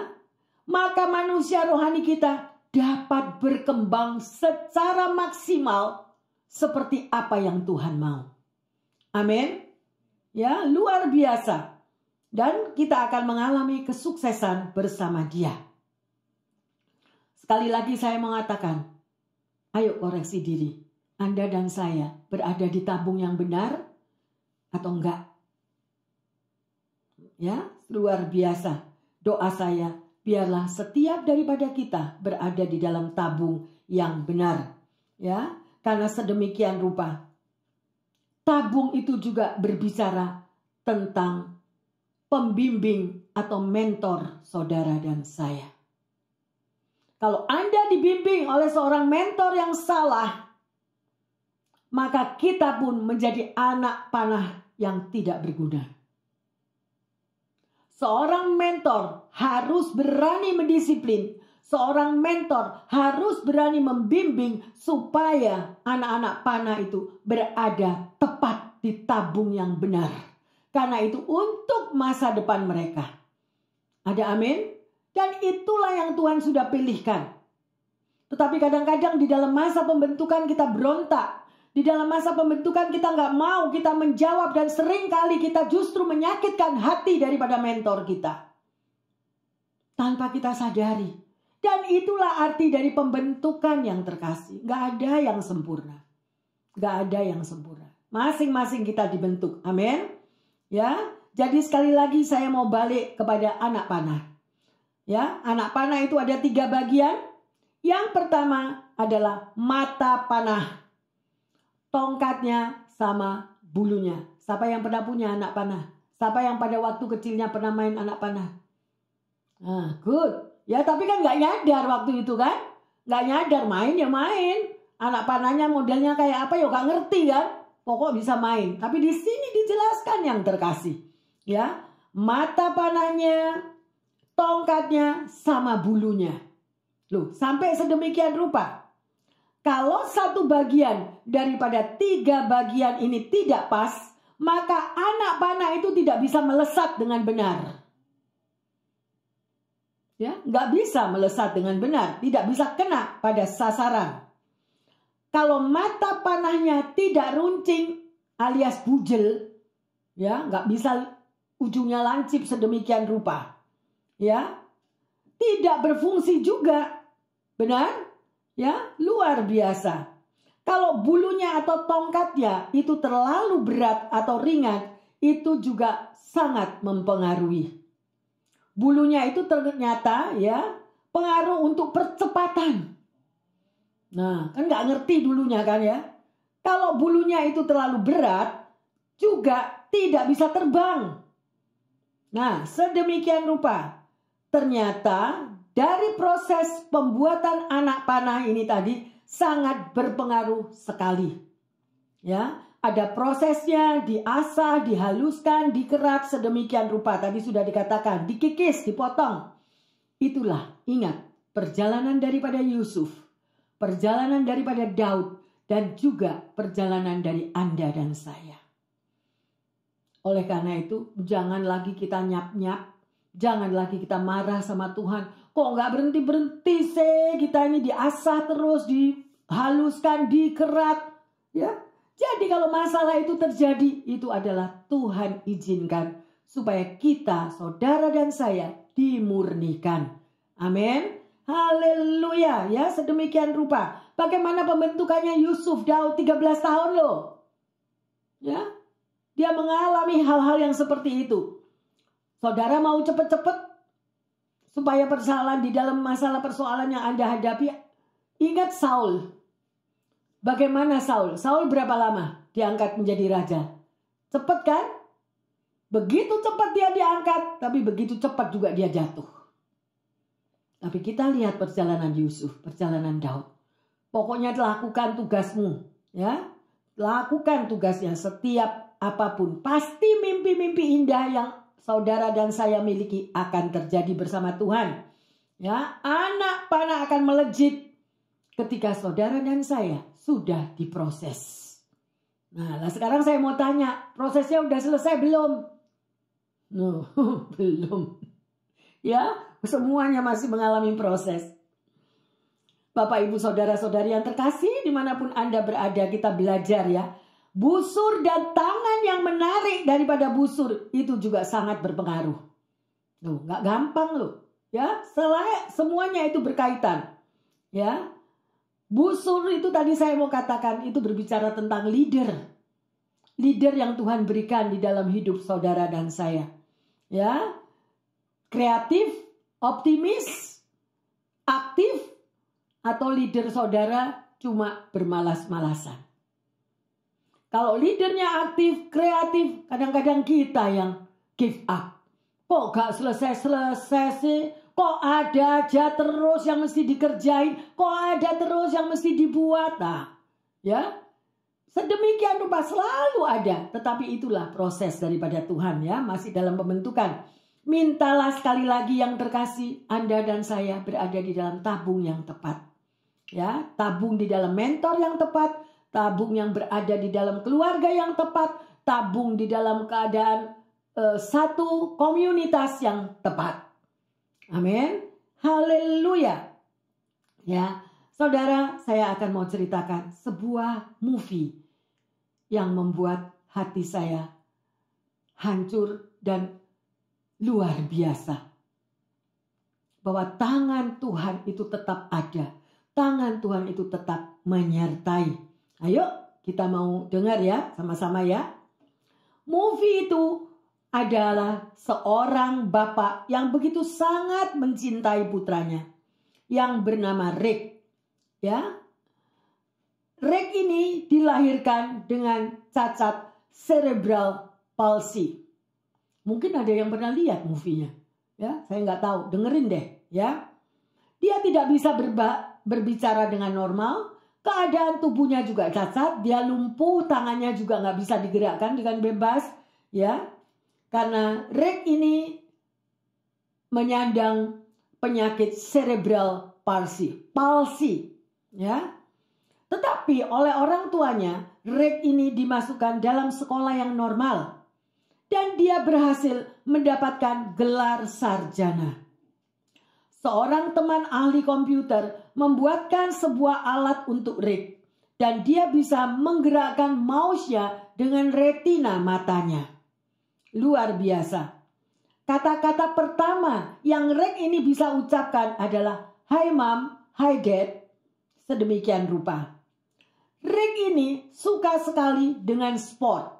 maka manusia rohani kita dapat berkembang secara maksimal seperti apa yang Tuhan mau. Amin ya luar biasa dan kita akan mengalami kesuksesan bersama dia. Sekali lagi saya mengatakan, ayo koreksi diri. Anda dan saya berada di tabung yang benar atau enggak? Ya, luar biasa. Doa saya, biarlah setiap daripada kita berada di dalam tabung yang benar. Ya, karena sedemikian rupa tabung itu juga berbicara tentang pembimbing atau mentor saudara dan saya. Kalau Anda dibimbing oleh seorang mentor yang salah, maka kita pun menjadi anak panah yang tidak berguna. Seorang mentor harus berani mendisiplin seorang mentor harus berani membimbing supaya anak-anak panah itu berada tepat di tabung yang benar. Karena itu untuk masa depan mereka. Ada amin? Dan itulah yang Tuhan sudah pilihkan. Tetapi kadang-kadang di dalam masa pembentukan kita berontak. Di dalam masa pembentukan kita nggak mau kita menjawab dan sering kali kita justru menyakitkan hati daripada mentor kita. Tanpa kita sadari, dan itulah arti dari pembentukan yang terkasih. Gak ada yang sempurna. Gak ada yang sempurna. Masing-masing kita dibentuk. Amin. Ya. Jadi sekali lagi saya mau balik kepada anak panah. Ya, anak panah itu ada tiga bagian. Yang pertama adalah mata panah. Tongkatnya sama bulunya. Siapa yang pernah punya anak panah? Siapa yang pada waktu kecilnya pernah main anak panah? Ah, good. Ya tapi kan nggak nyadar waktu itu kan. Nggak nyadar main ya main. Anak panahnya modelnya kayak apa ya nggak ngerti kan. Pokok bisa main. Tapi di sini dijelaskan yang terkasih. Ya. Mata panahnya, tongkatnya, sama bulunya. Loh, sampai sedemikian rupa. Kalau satu bagian daripada tiga bagian ini tidak pas, maka anak panah itu tidak bisa melesat dengan benar ya nggak bisa melesat dengan benar, tidak bisa kena pada sasaran. Kalau mata panahnya tidak runcing alias bujel, ya nggak bisa ujungnya lancip sedemikian rupa, ya tidak berfungsi juga, benar? Ya luar biasa. Kalau bulunya atau tongkatnya itu terlalu berat atau ringan, itu juga sangat mempengaruhi bulunya itu ternyata ya pengaruh untuk percepatan. Nah, kan nggak ngerti dulunya kan ya. Kalau bulunya itu terlalu berat, juga tidak bisa terbang. Nah, sedemikian rupa. Ternyata dari proses pembuatan anak panah ini tadi sangat berpengaruh sekali. Ya, ada prosesnya, diasah, dihaluskan, dikerat sedemikian rupa. Tadi sudah dikatakan, dikikis, dipotong. Itulah, ingat, perjalanan daripada Yusuf, perjalanan daripada Daud, dan juga perjalanan dari Anda dan saya. Oleh karena itu, jangan lagi kita nyap-nyap, jangan lagi kita marah sama Tuhan. Kok nggak berhenti-berhenti sih kita ini diasah terus, dihaluskan, dikerat. Ya, jadi kalau masalah itu terjadi, itu adalah Tuhan izinkan supaya kita, saudara dan saya dimurnikan. Amin. Haleluya ya sedemikian rupa. Bagaimana pembentukannya Yusuf Daud 13 tahun loh. Ya. Dia mengalami hal-hal yang seperti itu. Saudara mau cepat-cepat supaya persoalan di dalam masalah persoalan yang Anda hadapi ingat Saul. Bagaimana Saul? Saul berapa lama diangkat menjadi raja? Cepat kan? Begitu cepat dia diangkat, tapi begitu cepat juga dia jatuh. Tapi kita lihat perjalanan Yusuf, perjalanan Daud. Pokoknya lakukan tugasmu, ya. Lakukan tugasnya setiap apapun. Pasti mimpi-mimpi indah yang saudara dan saya miliki akan terjadi bersama Tuhan. Ya, anak panah akan melejit ketika saudara dan saya sudah diproses. Nah, lah sekarang saya mau tanya, prosesnya udah selesai belum? No, belum. Ya, semuanya masih mengalami proses. Bapak, Ibu, Saudara-saudari yang terkasih, dimanapun Anda berada, kita belajar ya. Busur dan tangan yang menarik daripada busur itu juga sangat berpengaruh. Loh, nggak gampang loh. Ya, selain semuanya itu berkaitan. Ya, Busur itu tadi saya mau katakan itu berbicara tentang leader. Leader yang Tuhan berikan di dalam hidup saudara dan saya. Ya. Kreatif, optimis, aktif atau leader saudara cuma bermalas-malasan. Kalau leadernya aktif, kreatif, kadang-kadang kita yang give up. Kok gak selesai-selesai sih? Kok ada aja terus yang mesti dikerjain? Kok ada terus yang mesti dibuat? Nah, ya. Sedemikian rupa selalu ada, tetapi itulah proses daripada Tuhan ya, masih dalam pembentukan. Mintalah sekali lagi yang terkasih, Anda dan saya berada di dalam tabung yang tepat. Ya, tabung di dalam mentor yang tepat, tabung yang berada di dalam keluarga yang tepat, tabung di dalam keadaan uh, satu komunitas yang tepat. Amin. Haleluya. Ya, saudara, saya akan mau ceritakan sebuah movie yang membuat hati saya hancur dan luar biasa. Bahwa tangan Tuhan itu tetap ada. Tangan Tuhan itu tetap menyertai. Ayo kita mau dengar ya sama-sama ya. Movie itu adalah seorang bapak yang begitu sangat mencintai putranya yang bernama Rick. Ya. Rick ini dilahirkan dengan cacat cerebral palsy. Mungkin ada yang pernah lihat movie-nya. Ya, saya nggak tahu. Dengerin deh, ya. Dia tidak bisa berba berbicara dengan normal, keadaan tubuhnya juga cacat, dia lumpuh, tangannya juga nggak bisa digerakkan dengan bebas, ya. Karena Rick ini menyandang penyakit cerebral palsy, palsi, ya. Tetapi oleh orang tuanya, Rick ini dimasukkan dalam sekolah yang normal dan dia berhasil mendapatkan gelar sarjana. Seorang teman ahli komputer membuatkan sebuah alat untuk Rick dan dia bisa menggerakkan mouse-nya dengan retina matanya luar biasa. Kata-kata pertama yang Rick ini bisa ucapkan adalah Hai Mam, Hai Dad, sedemikian rupa. Rick ini suka sekali dengan sport.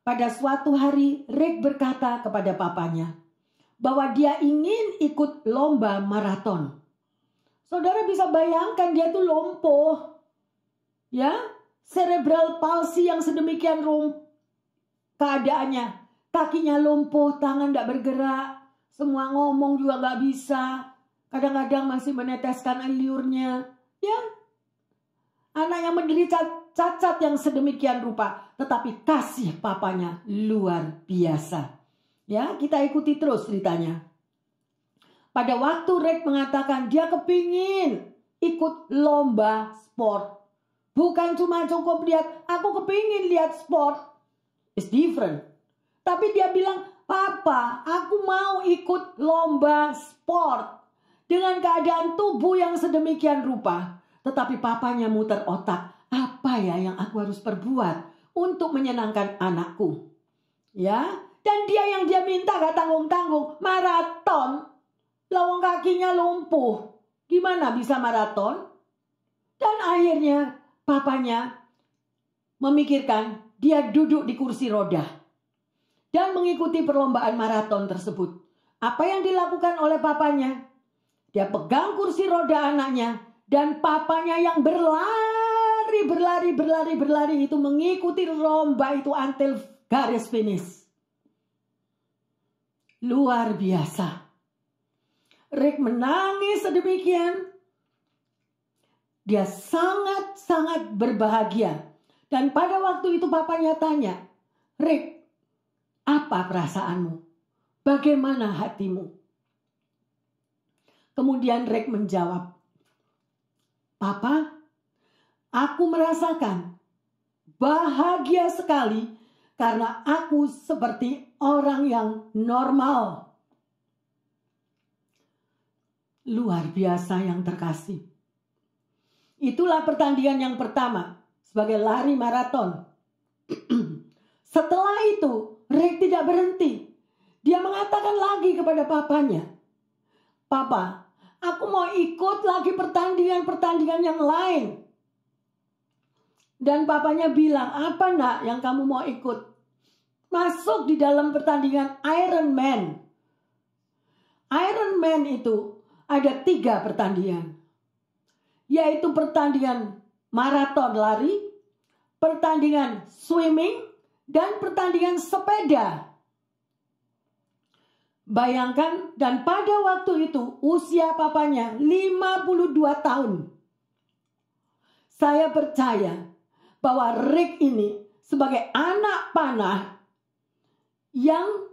Pada suatu hari Rick berkata kepada papanya bahwa dia ingin ikut lomba maraton. Saudara bisa bayangkan dia tuh lompo Ya, cerebral palsy yang sedemikian rum keadaannya Kakinya lumpuh, tangan tidak bergerak. Semua ngomong juga nggak bisa. Kadang-kadang masih meneteskan liurnya. Ya, anak yang menderita cacat yang sedemikian rupa. Tetapi kasih papanya luar biasa. Ya, kita ikuti terus ceritanya. Pada waktu Red mengatakan dia kepingin ikut lomba sport. Bukan cuma cukup lihat, aku kepingin lihat sport. It's different. Tapi dia bilang, Papa, aku mau ikut lomba sport dengan keadaan tubuh yang sedemikian rupa. Tetapi papanya muter otak, apa ya yang aku harus perbuat untuk menyenangkan anakku? Ya, dan dia yang dia minta gak tanggung-tanggung, maraton. Lawang kakinya lumpuh. Gimana bisa maraton? Dan akhirnya papanya memikirkan dia duduk di kursi roda dan mengikuti perlombaan maraton tersebut. Apa yang dilakukan oleh papanya? Dia pegang kursi roda anaknya dan papanya yang berlari, berlari, berlari, berlari itu mengikuti lomba itu until garis finish. Luar biasa. Rick menangis sedemikian. Dia sangat-sangat berbahagia. Dan pada waktu itu papanya tanya, Rick, apa perasaanmu? Bagaimana hatimu? Kemudian Rek menjawab, Papa, aku merasakan bahagia sekali karena aku seperti orang yang normal. Luar biasa yang terkasih. Itulah pertandingan yang pertama sebagai lari maraton. Setelah itu, Rick tidak berhenti. Dia mengatakan lagi kepada papanya, "Papa, aku mau ikut lagi pertandingan-pertandingan yang lain." Dan papanya bilang, "Apa nak yang kamu mau ikut?" Masuk di dalam pertandingan Iron Man. Iron Man itu ada tiga pertandingan. Yaitu pertandingan maraton lari, pertandingan swimming, dan pertandingan sepeda. Bayangkan dan pada waktu itu usia papanya 52 tahun. Saya percaya bahwa Rick ini sebagai anak panah yang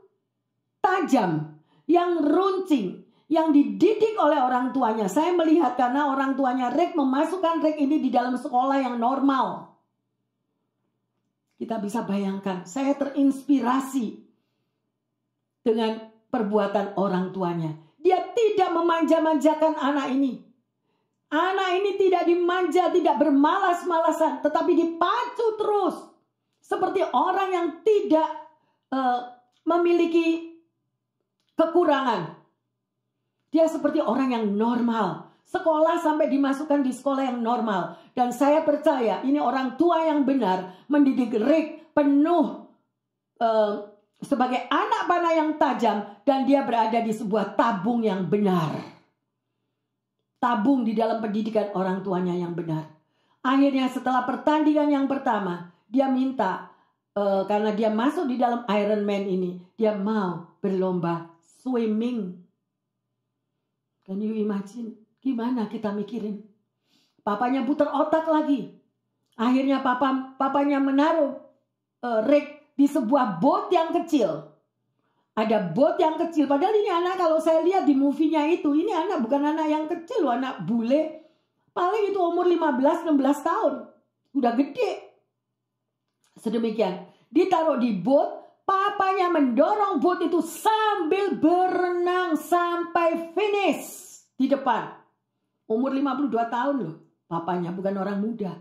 tajam, yang runcing, yang dididik oleh orang tuanya. Saya melihat karena orang tuanya Rick memasukkan Rick ini di dalam sekolah yang normal. Kita bisa bayangkan, saya terinspirasi dengan perbuatan orang tuanya. Dia tidak memanja-manjakan anak ini. Anak ini tidak dimanja, tidak bermalas-malasan, tetapi dipacu terus. Seperti orang yang tidak uh, memiliki kekurangan. Dia seperti orang yang normal, Sekolah sampai dimasukkan di sekolah yang normal. Dan saya percaya ini orang tua yang benar mendidik Rick penuh uh, sebagai anak panah yang tajam dan dia berada di sebuah tabung yang benar. Tabung di dalam pendidikan orang tuanya yang benar. Akhirnya setelah pertandingan yang pertama, dia minta uh, karena dia masuk di dalam Iron Man ini, dia mau berlomba swimming. Can you imagine? Gimana kita mikirin? Papanya putar otak lagi. Akhirnya papa papanya menaruh uh, eh, Rick di sebuah bot yang kecil. Ada bot yang kecil. Padahal ini anak kalau saya lihat di movie-nya itu, ini anak bukan anak yang kecil, loh, anak bule. Paling itu umur 15-16 tahun. Udah gede. Sedemikian. Ditaruh di bot, papanya mendorong bot itu sambil berenang sampai finish di depan. Umur 52 tahun loh, papanya bukan orang muda.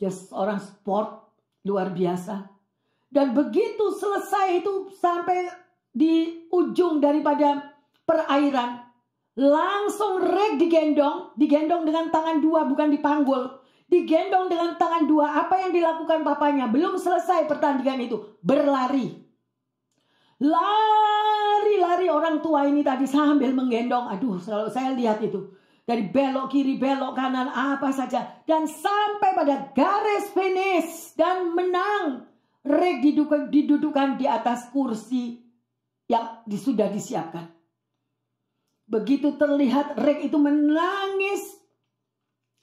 Dia seorang sport luar biasa. Dan begitu selesai itu sampai di ujung daripada perairan, langsung reg digendong, digendong dengan tangan dua bukan dipanggul. Digendong dengan tangan dua, apa yang dilakukan papanya? Belum selesai pertandingan itu, berlari. Lari-lari orang tua ini tadi sambil menggendong. Aduh, selalu saya lihat itu dari belok kiri, belok kanan, apa saja. Dan sampai pada garis finish dan menang. Rick didudukan, didudukan di atas kursi yang sudah disiapkan. Begitu terlihat Rick itu menangis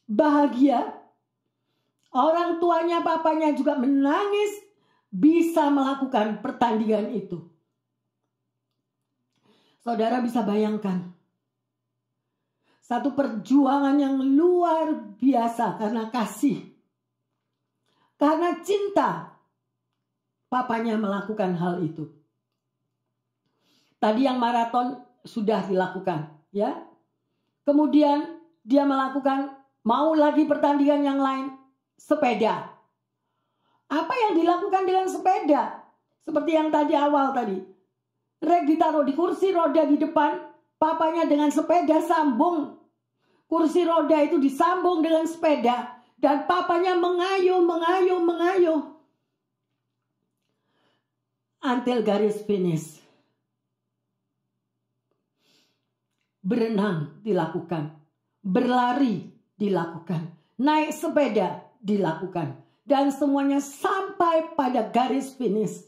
bahagia. Orang tuanya, papanya juga menangis bisa melakukan pertandingan itu. Saudara bisa bayangkan satu perjuangan yang luar biasa karena kasih. Karena cinta. Papanya melakukan hal itu. Tadi yang maraton sudah dilakukan, ya. Kemudian dia melakukan mau lagi pertandingan yang lain, sepeda. Apa yang dilakukan dengan sepeda? Seperti yang tadi awal tadi. Reg ditaruh di kursi roda di depan, papanya dengan sepeda sambung Kursi roda itu disambung dengan sepeda dan papanya mengayuh, mengayuh, mengayuh. Until garis finish. Berenang dilakukan, berlari dilakukan, naik sepeda dilakukan, dan semuanya sampai pada garis finish.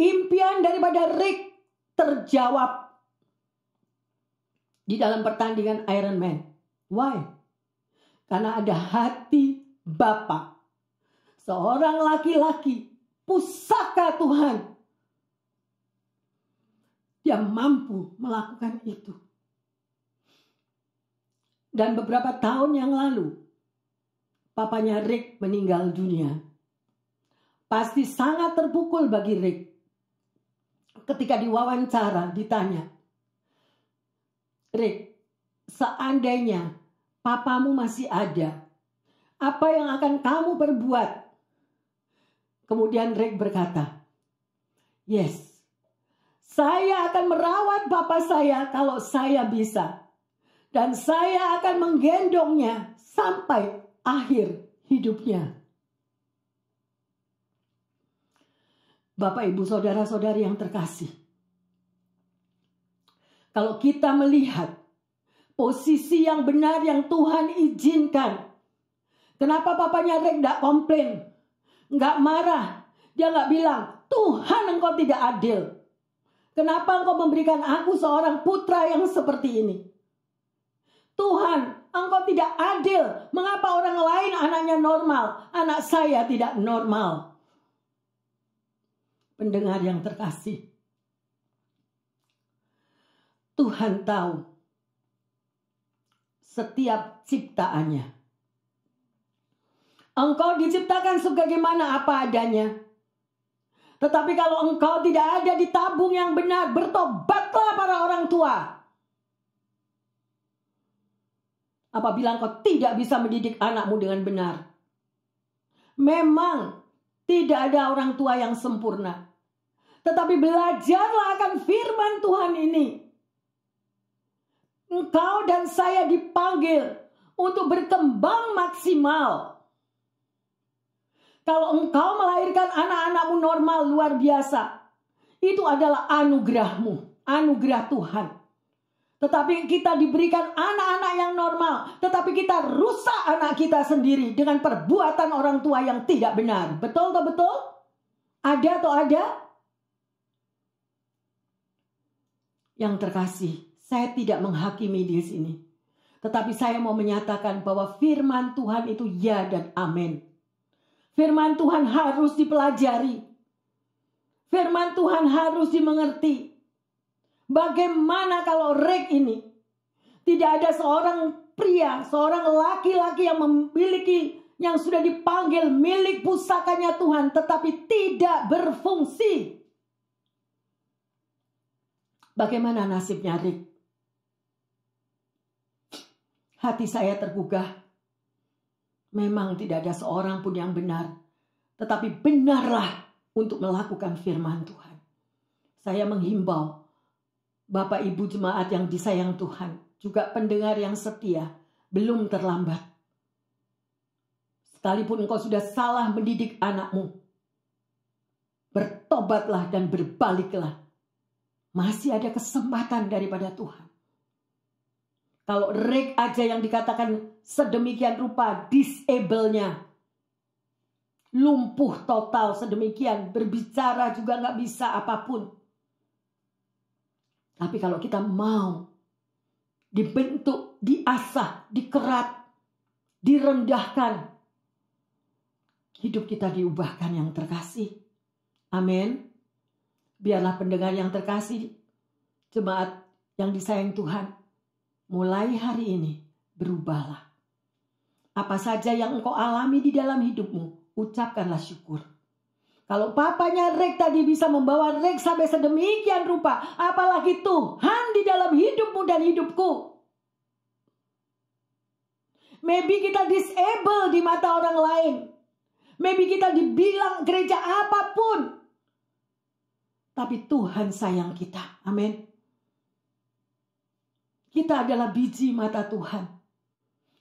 Impian daripada Rick terjawab di dalam pertandingan Iron Man. Why? Karena ada hati Bapak. Seorang laki-laki, pusaka Tuhan. Dia mampu melakukan itu. Dan beberapa tahun yang lalu, papanya Rick meninggal dunia. Pasti sangat terpukul bagi Rick. Ketika diwawancara, ditanya, Rick, seandainya papamu masih ada, apa yang akan kamu perbuat? Kemudian Rick berkata, Yes, saya akan merawat bapak saya kalau saya bisa. Dan saya akan menggendongnya sampai akhir hidupnya. Bapak, Ibu, Saudara-saudari yang terkasih. Kalau kita melihat posisi yang benar yang Tuhan izinkan. Kenapa papanya Rek gak komplain? Gak marah. Dia gak bilang, Tuhan engkau tidak adil. Kenapa engkau memberikan aku seorang putra yang seperti ini? Tuhan, engkau tidak adil. Mengapa orang lain anaknya normal? Anak saya tidak normal. Pendengar yang terkasih, Tuhan tahu setiap ciptaannya. Engkau diciptakan sebagaimana apa adanya. Tetapi kalau engkau tidak ada di tabung yang benar, bertobatlah para orang tua. Apabila engkau tidak bisa mendidik anakmu dengan benar. Memang tidak ada orang tua yang sempurna. Tetapi belajarlah akan firman Tuhan ini Engkau dan saya dipanggil untuk berkembang maksimal. Kalau engkau melahirkan anak-anakmu normal luar biasa, itu adalah anugerahmu, anugerah Tuhan. Tetapi kita diberikan anak-anak yang normal, tetapi kita rusak anak kita sendiri dengan perbuatan orang tua yang tidak benar. Betul atau betul? Ada atau ada? Yang terkasih, saya tidak menghakimi di sini. Tetapi saya mau menyatakan bahwa firman Tuhan itu ya dan amin. Firman Tuhan harus dipelajari. Firman Tuhan harus dimengerti. Bagaimana kalau rek ini tidak ada seorang pria, seorang laki-laki yang memiliki yang sudah dipanggil milik pusakanya Tuhan tetapi tidak berfungsi. Bagaimana nasibnya Rick? Hati saya tergugah. Memang tidak ada seorang pun yang benar, tetapi benarlah untuk melakukan firman Tuhan. Saya menghimbau Bapak Ibu jemaat yang disayang Tuhan, juga pendengar yang setia, belum terlambat. Sekalipun engkau sudah salah mendidik anakmu, bertobatlah dan berbaliklah. Masih ada kesempatan daripada Tuhan. Kalau Rick aja yang dikatakan sedemikian rupa disable-nya. Lumpuh total sedemikian. Berbicara juga nggak bisa apapun. Tapi kalau kita mau dibentuk, diasah, dikerat, direndahkan. Hidup kita diubahkan yang terkasih. Amin. Biarlah pendengar yang terkasih, jemaat yang disayang Tuhan, mulai hari ini berubahlah. Apa saja yang engkau alami di dalam hidupmu, ucapkanlah syukur. Kalau papanya Rek tadi bisa membawa Rek sampai sedemikian rupa, apalagi Tuhan di dalam hidupmu dan hidupku. Maybe kita disable di mata orang lain. Maybe kita dibilang gereja apapun. Tapi Tuhan sayang kita. Amin. Kita adalah biji mata Tuhan.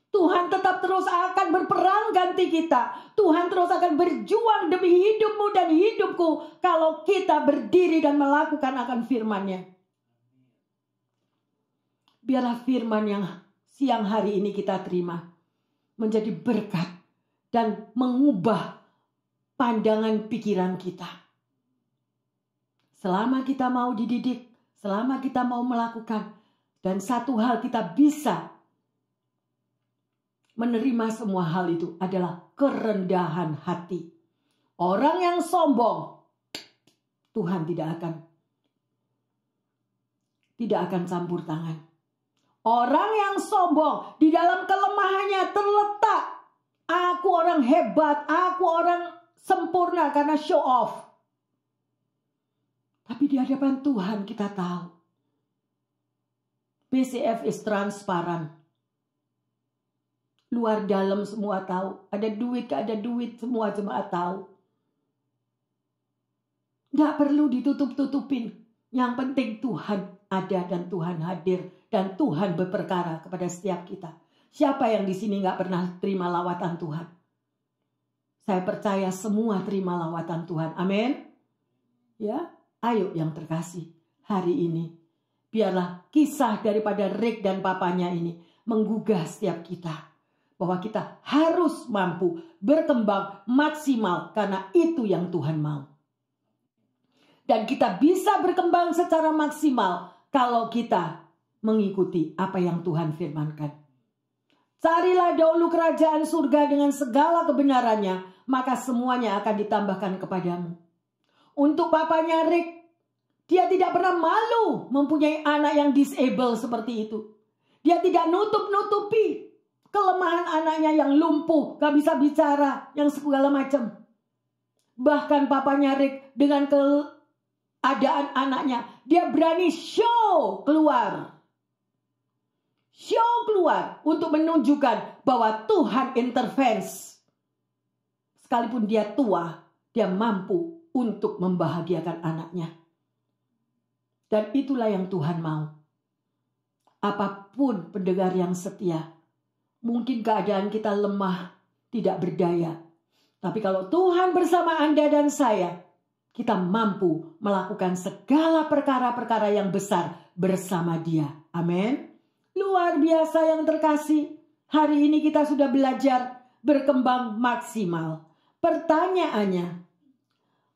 Tuhan tetap terus akan berperang ganti kita. Tuhan terus akan berjuang demi hidupmu dan hidupku. Kalau kita berdiri dan melakukan akan firmannya. Biarlah firman yang siang hari ini kita terima. Menjadi berkat dan mengubah pandangan pikiran kita. Selama kita mau dididik, selama kita mau melakukan, dan satu hal kita bisa menerima semua hal itu adalah kerendahan hati. Orang yang sombong, Tuhan tidak akan tidak akan campur tangan. Orang yang sombong di dalam kelemahannya terletak. Aku orang hebat, aku orang sempurna karena show off. Tapi di hadapan Tuhan kita tahu PCF is transparan. Luar dalam semua tahu. Ada duit, ada duit, semua jemaat tahu. Nggak perlu ditutup-tutupin. Yang penting Tuhan ada dan Tuhan hadir. Dan Tuhan berperkara kepada setiap kita. Siapa yang di sini nggak pernah terima lawatan Tuhan? Saya percaya semua terima lawatan Tuhan. Amin. Ya, ayo yang terkasih hari ini Biarlah kisah daripada Rick dan papanya ini menggugah setiap kita. Bahwa kita harus mampu berkembang maksimal karena itu yang Tuhan mau. Dan kita bisa berkembang secara maksimal kalau kita mengikuti apa yang Tuhan firmankan. Carilah dahulu kerajaan surga dengan segala kebenarannya, maka semuanya akan ditambahkan kepadamu. Untuk papanya Rick, dia tidak pernah malu mempunyai anak yang disable seperti itu. Dia tidak nutup-nutupi kelemahan anaknya yang lumpuh, gak bisa bicara, yang segala macam. Bahkan papanya Rick dengan keadaan anaknya, dia berani show keluar. Show keluar untuk menunjukkan bahwa Tuhan intervens. Sekalipun dia tua, dia mampu untuk membahagiakan anaknya. Dan itulah yang Tuhan mau. Apapun pendengar yang setia, mungkin keadaan kita lemah, tidak berdaya. Tapi kalau Tuhan bersama Anda dan saya, kita mampu melakukan segala perkara-perkara yang besar bersama Dia. Amin. Luar biasa yang terkasih. Hari ini kita sudah belajar berkembang maksimal. Pertanyaannya,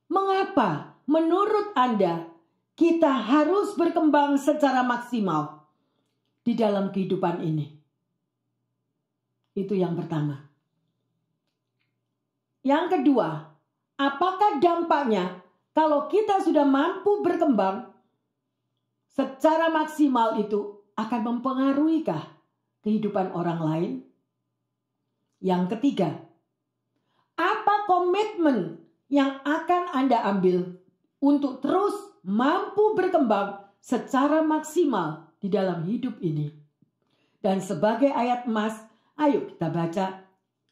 mengapa menurut Anda kita harus berkembang secara maksimal di dalam kehidupan ini. Itu yang pertama. Yang kedua, apakah dampaknya kalau kita sudah mampu berkembang secara maksimal itu akan mempengaruhikah kehidupan orang lain? Yang ketiga, apa komitmen yang akan Anda ambil untuk terus mampu berkembang secara maksimal di dalam hidup ini. Dan sebagai ayat emas, ayo kita baca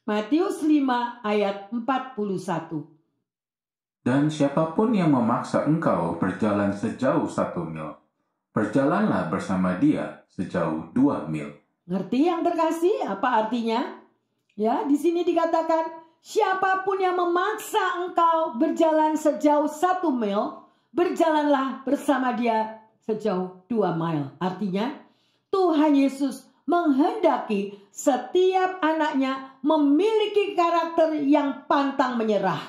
Matius 5 ayat 41. Dan siapapun yang memaksa engkau berjalan sejauh satu mil, berjalanlah bersama dia sejauh dua mil. Ngerti yang terkasih apa artinya? Ya, di sini dikatakan siapapun yang memaksa engkau berjalan sejauh satu mil, berjalanlah bersama dia sejauh dua mil. Artinya, Tuhan Yesus menghendaki setiap anaknya memiliki karakter yang pantang menyerah.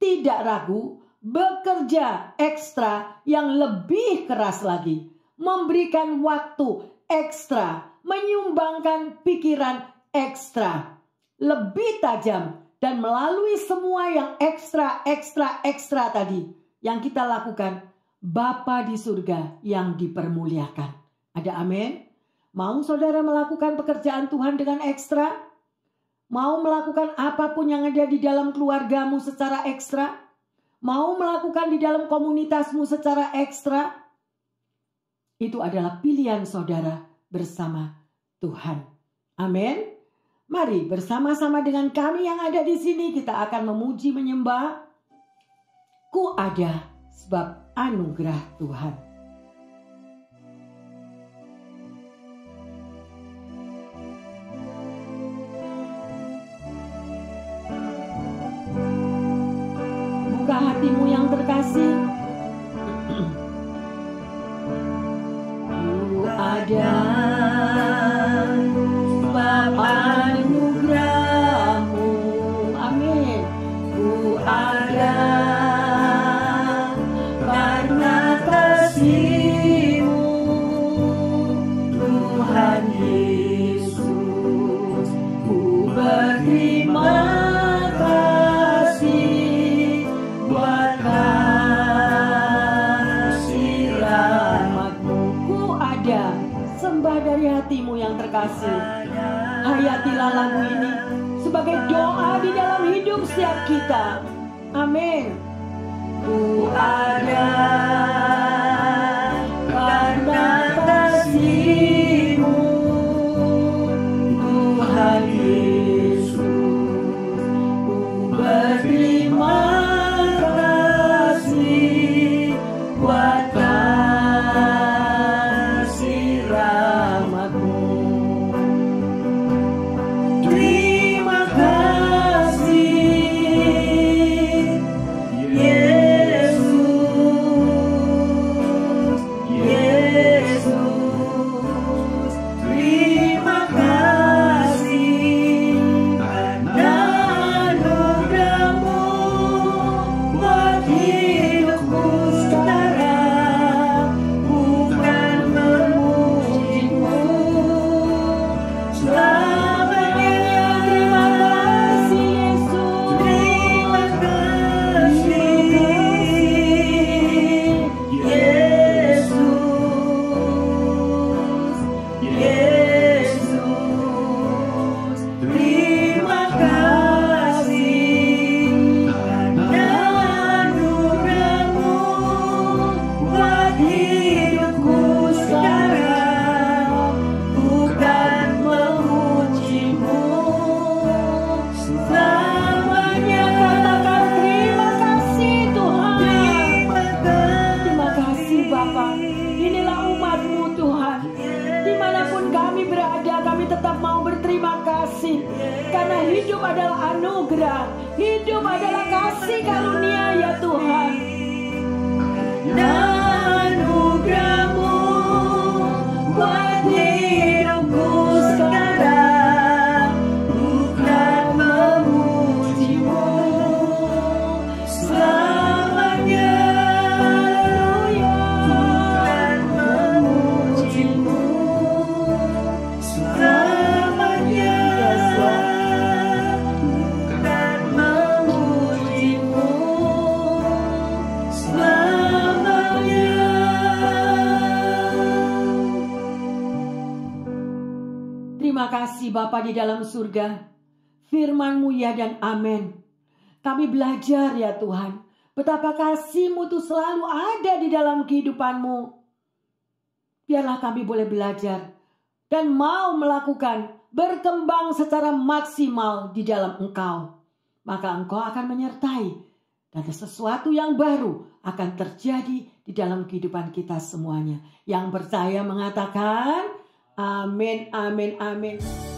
Tidak ragu, bekerja ekstra yang lebih keras lagi. Memberikan waktu ekstra, menyumbangkan pikiran ekstra. Lebih tajam dan melalui semua yang ekstra, ekstra, ekstra tadi yang kita lakukan, Bapa di surga yang dipermuliakan. Ada amin? Mau saudara melakukan pekerjaan Tuhan dengan ekstra? Mau melakukan apapun yang ada di dalam keluargamu secara ekstra? Mau melakukan di dalam komunitasmu secara ekstra? Itu adalah pilihan saudara bersama Tuhan. Amin. Mari bersama-sama dengan kami yang ada di sini kita akan memuji menyembah ku ada sebab anugerah Tuhan. Wajar ya Tuhan, betapa kasihMu mu itu selalu ada di dalam kehidupanmu. Biarlah kami boleh belajar dan mau melakukan berkembang secara maksimal di dalam Engkau. Maka Engkau akan menyertai dan sesuatu yang baru akan terjadi di dalam kehidupan kita semuanya. Yang percaya mengatakan, Amin, amin, amin.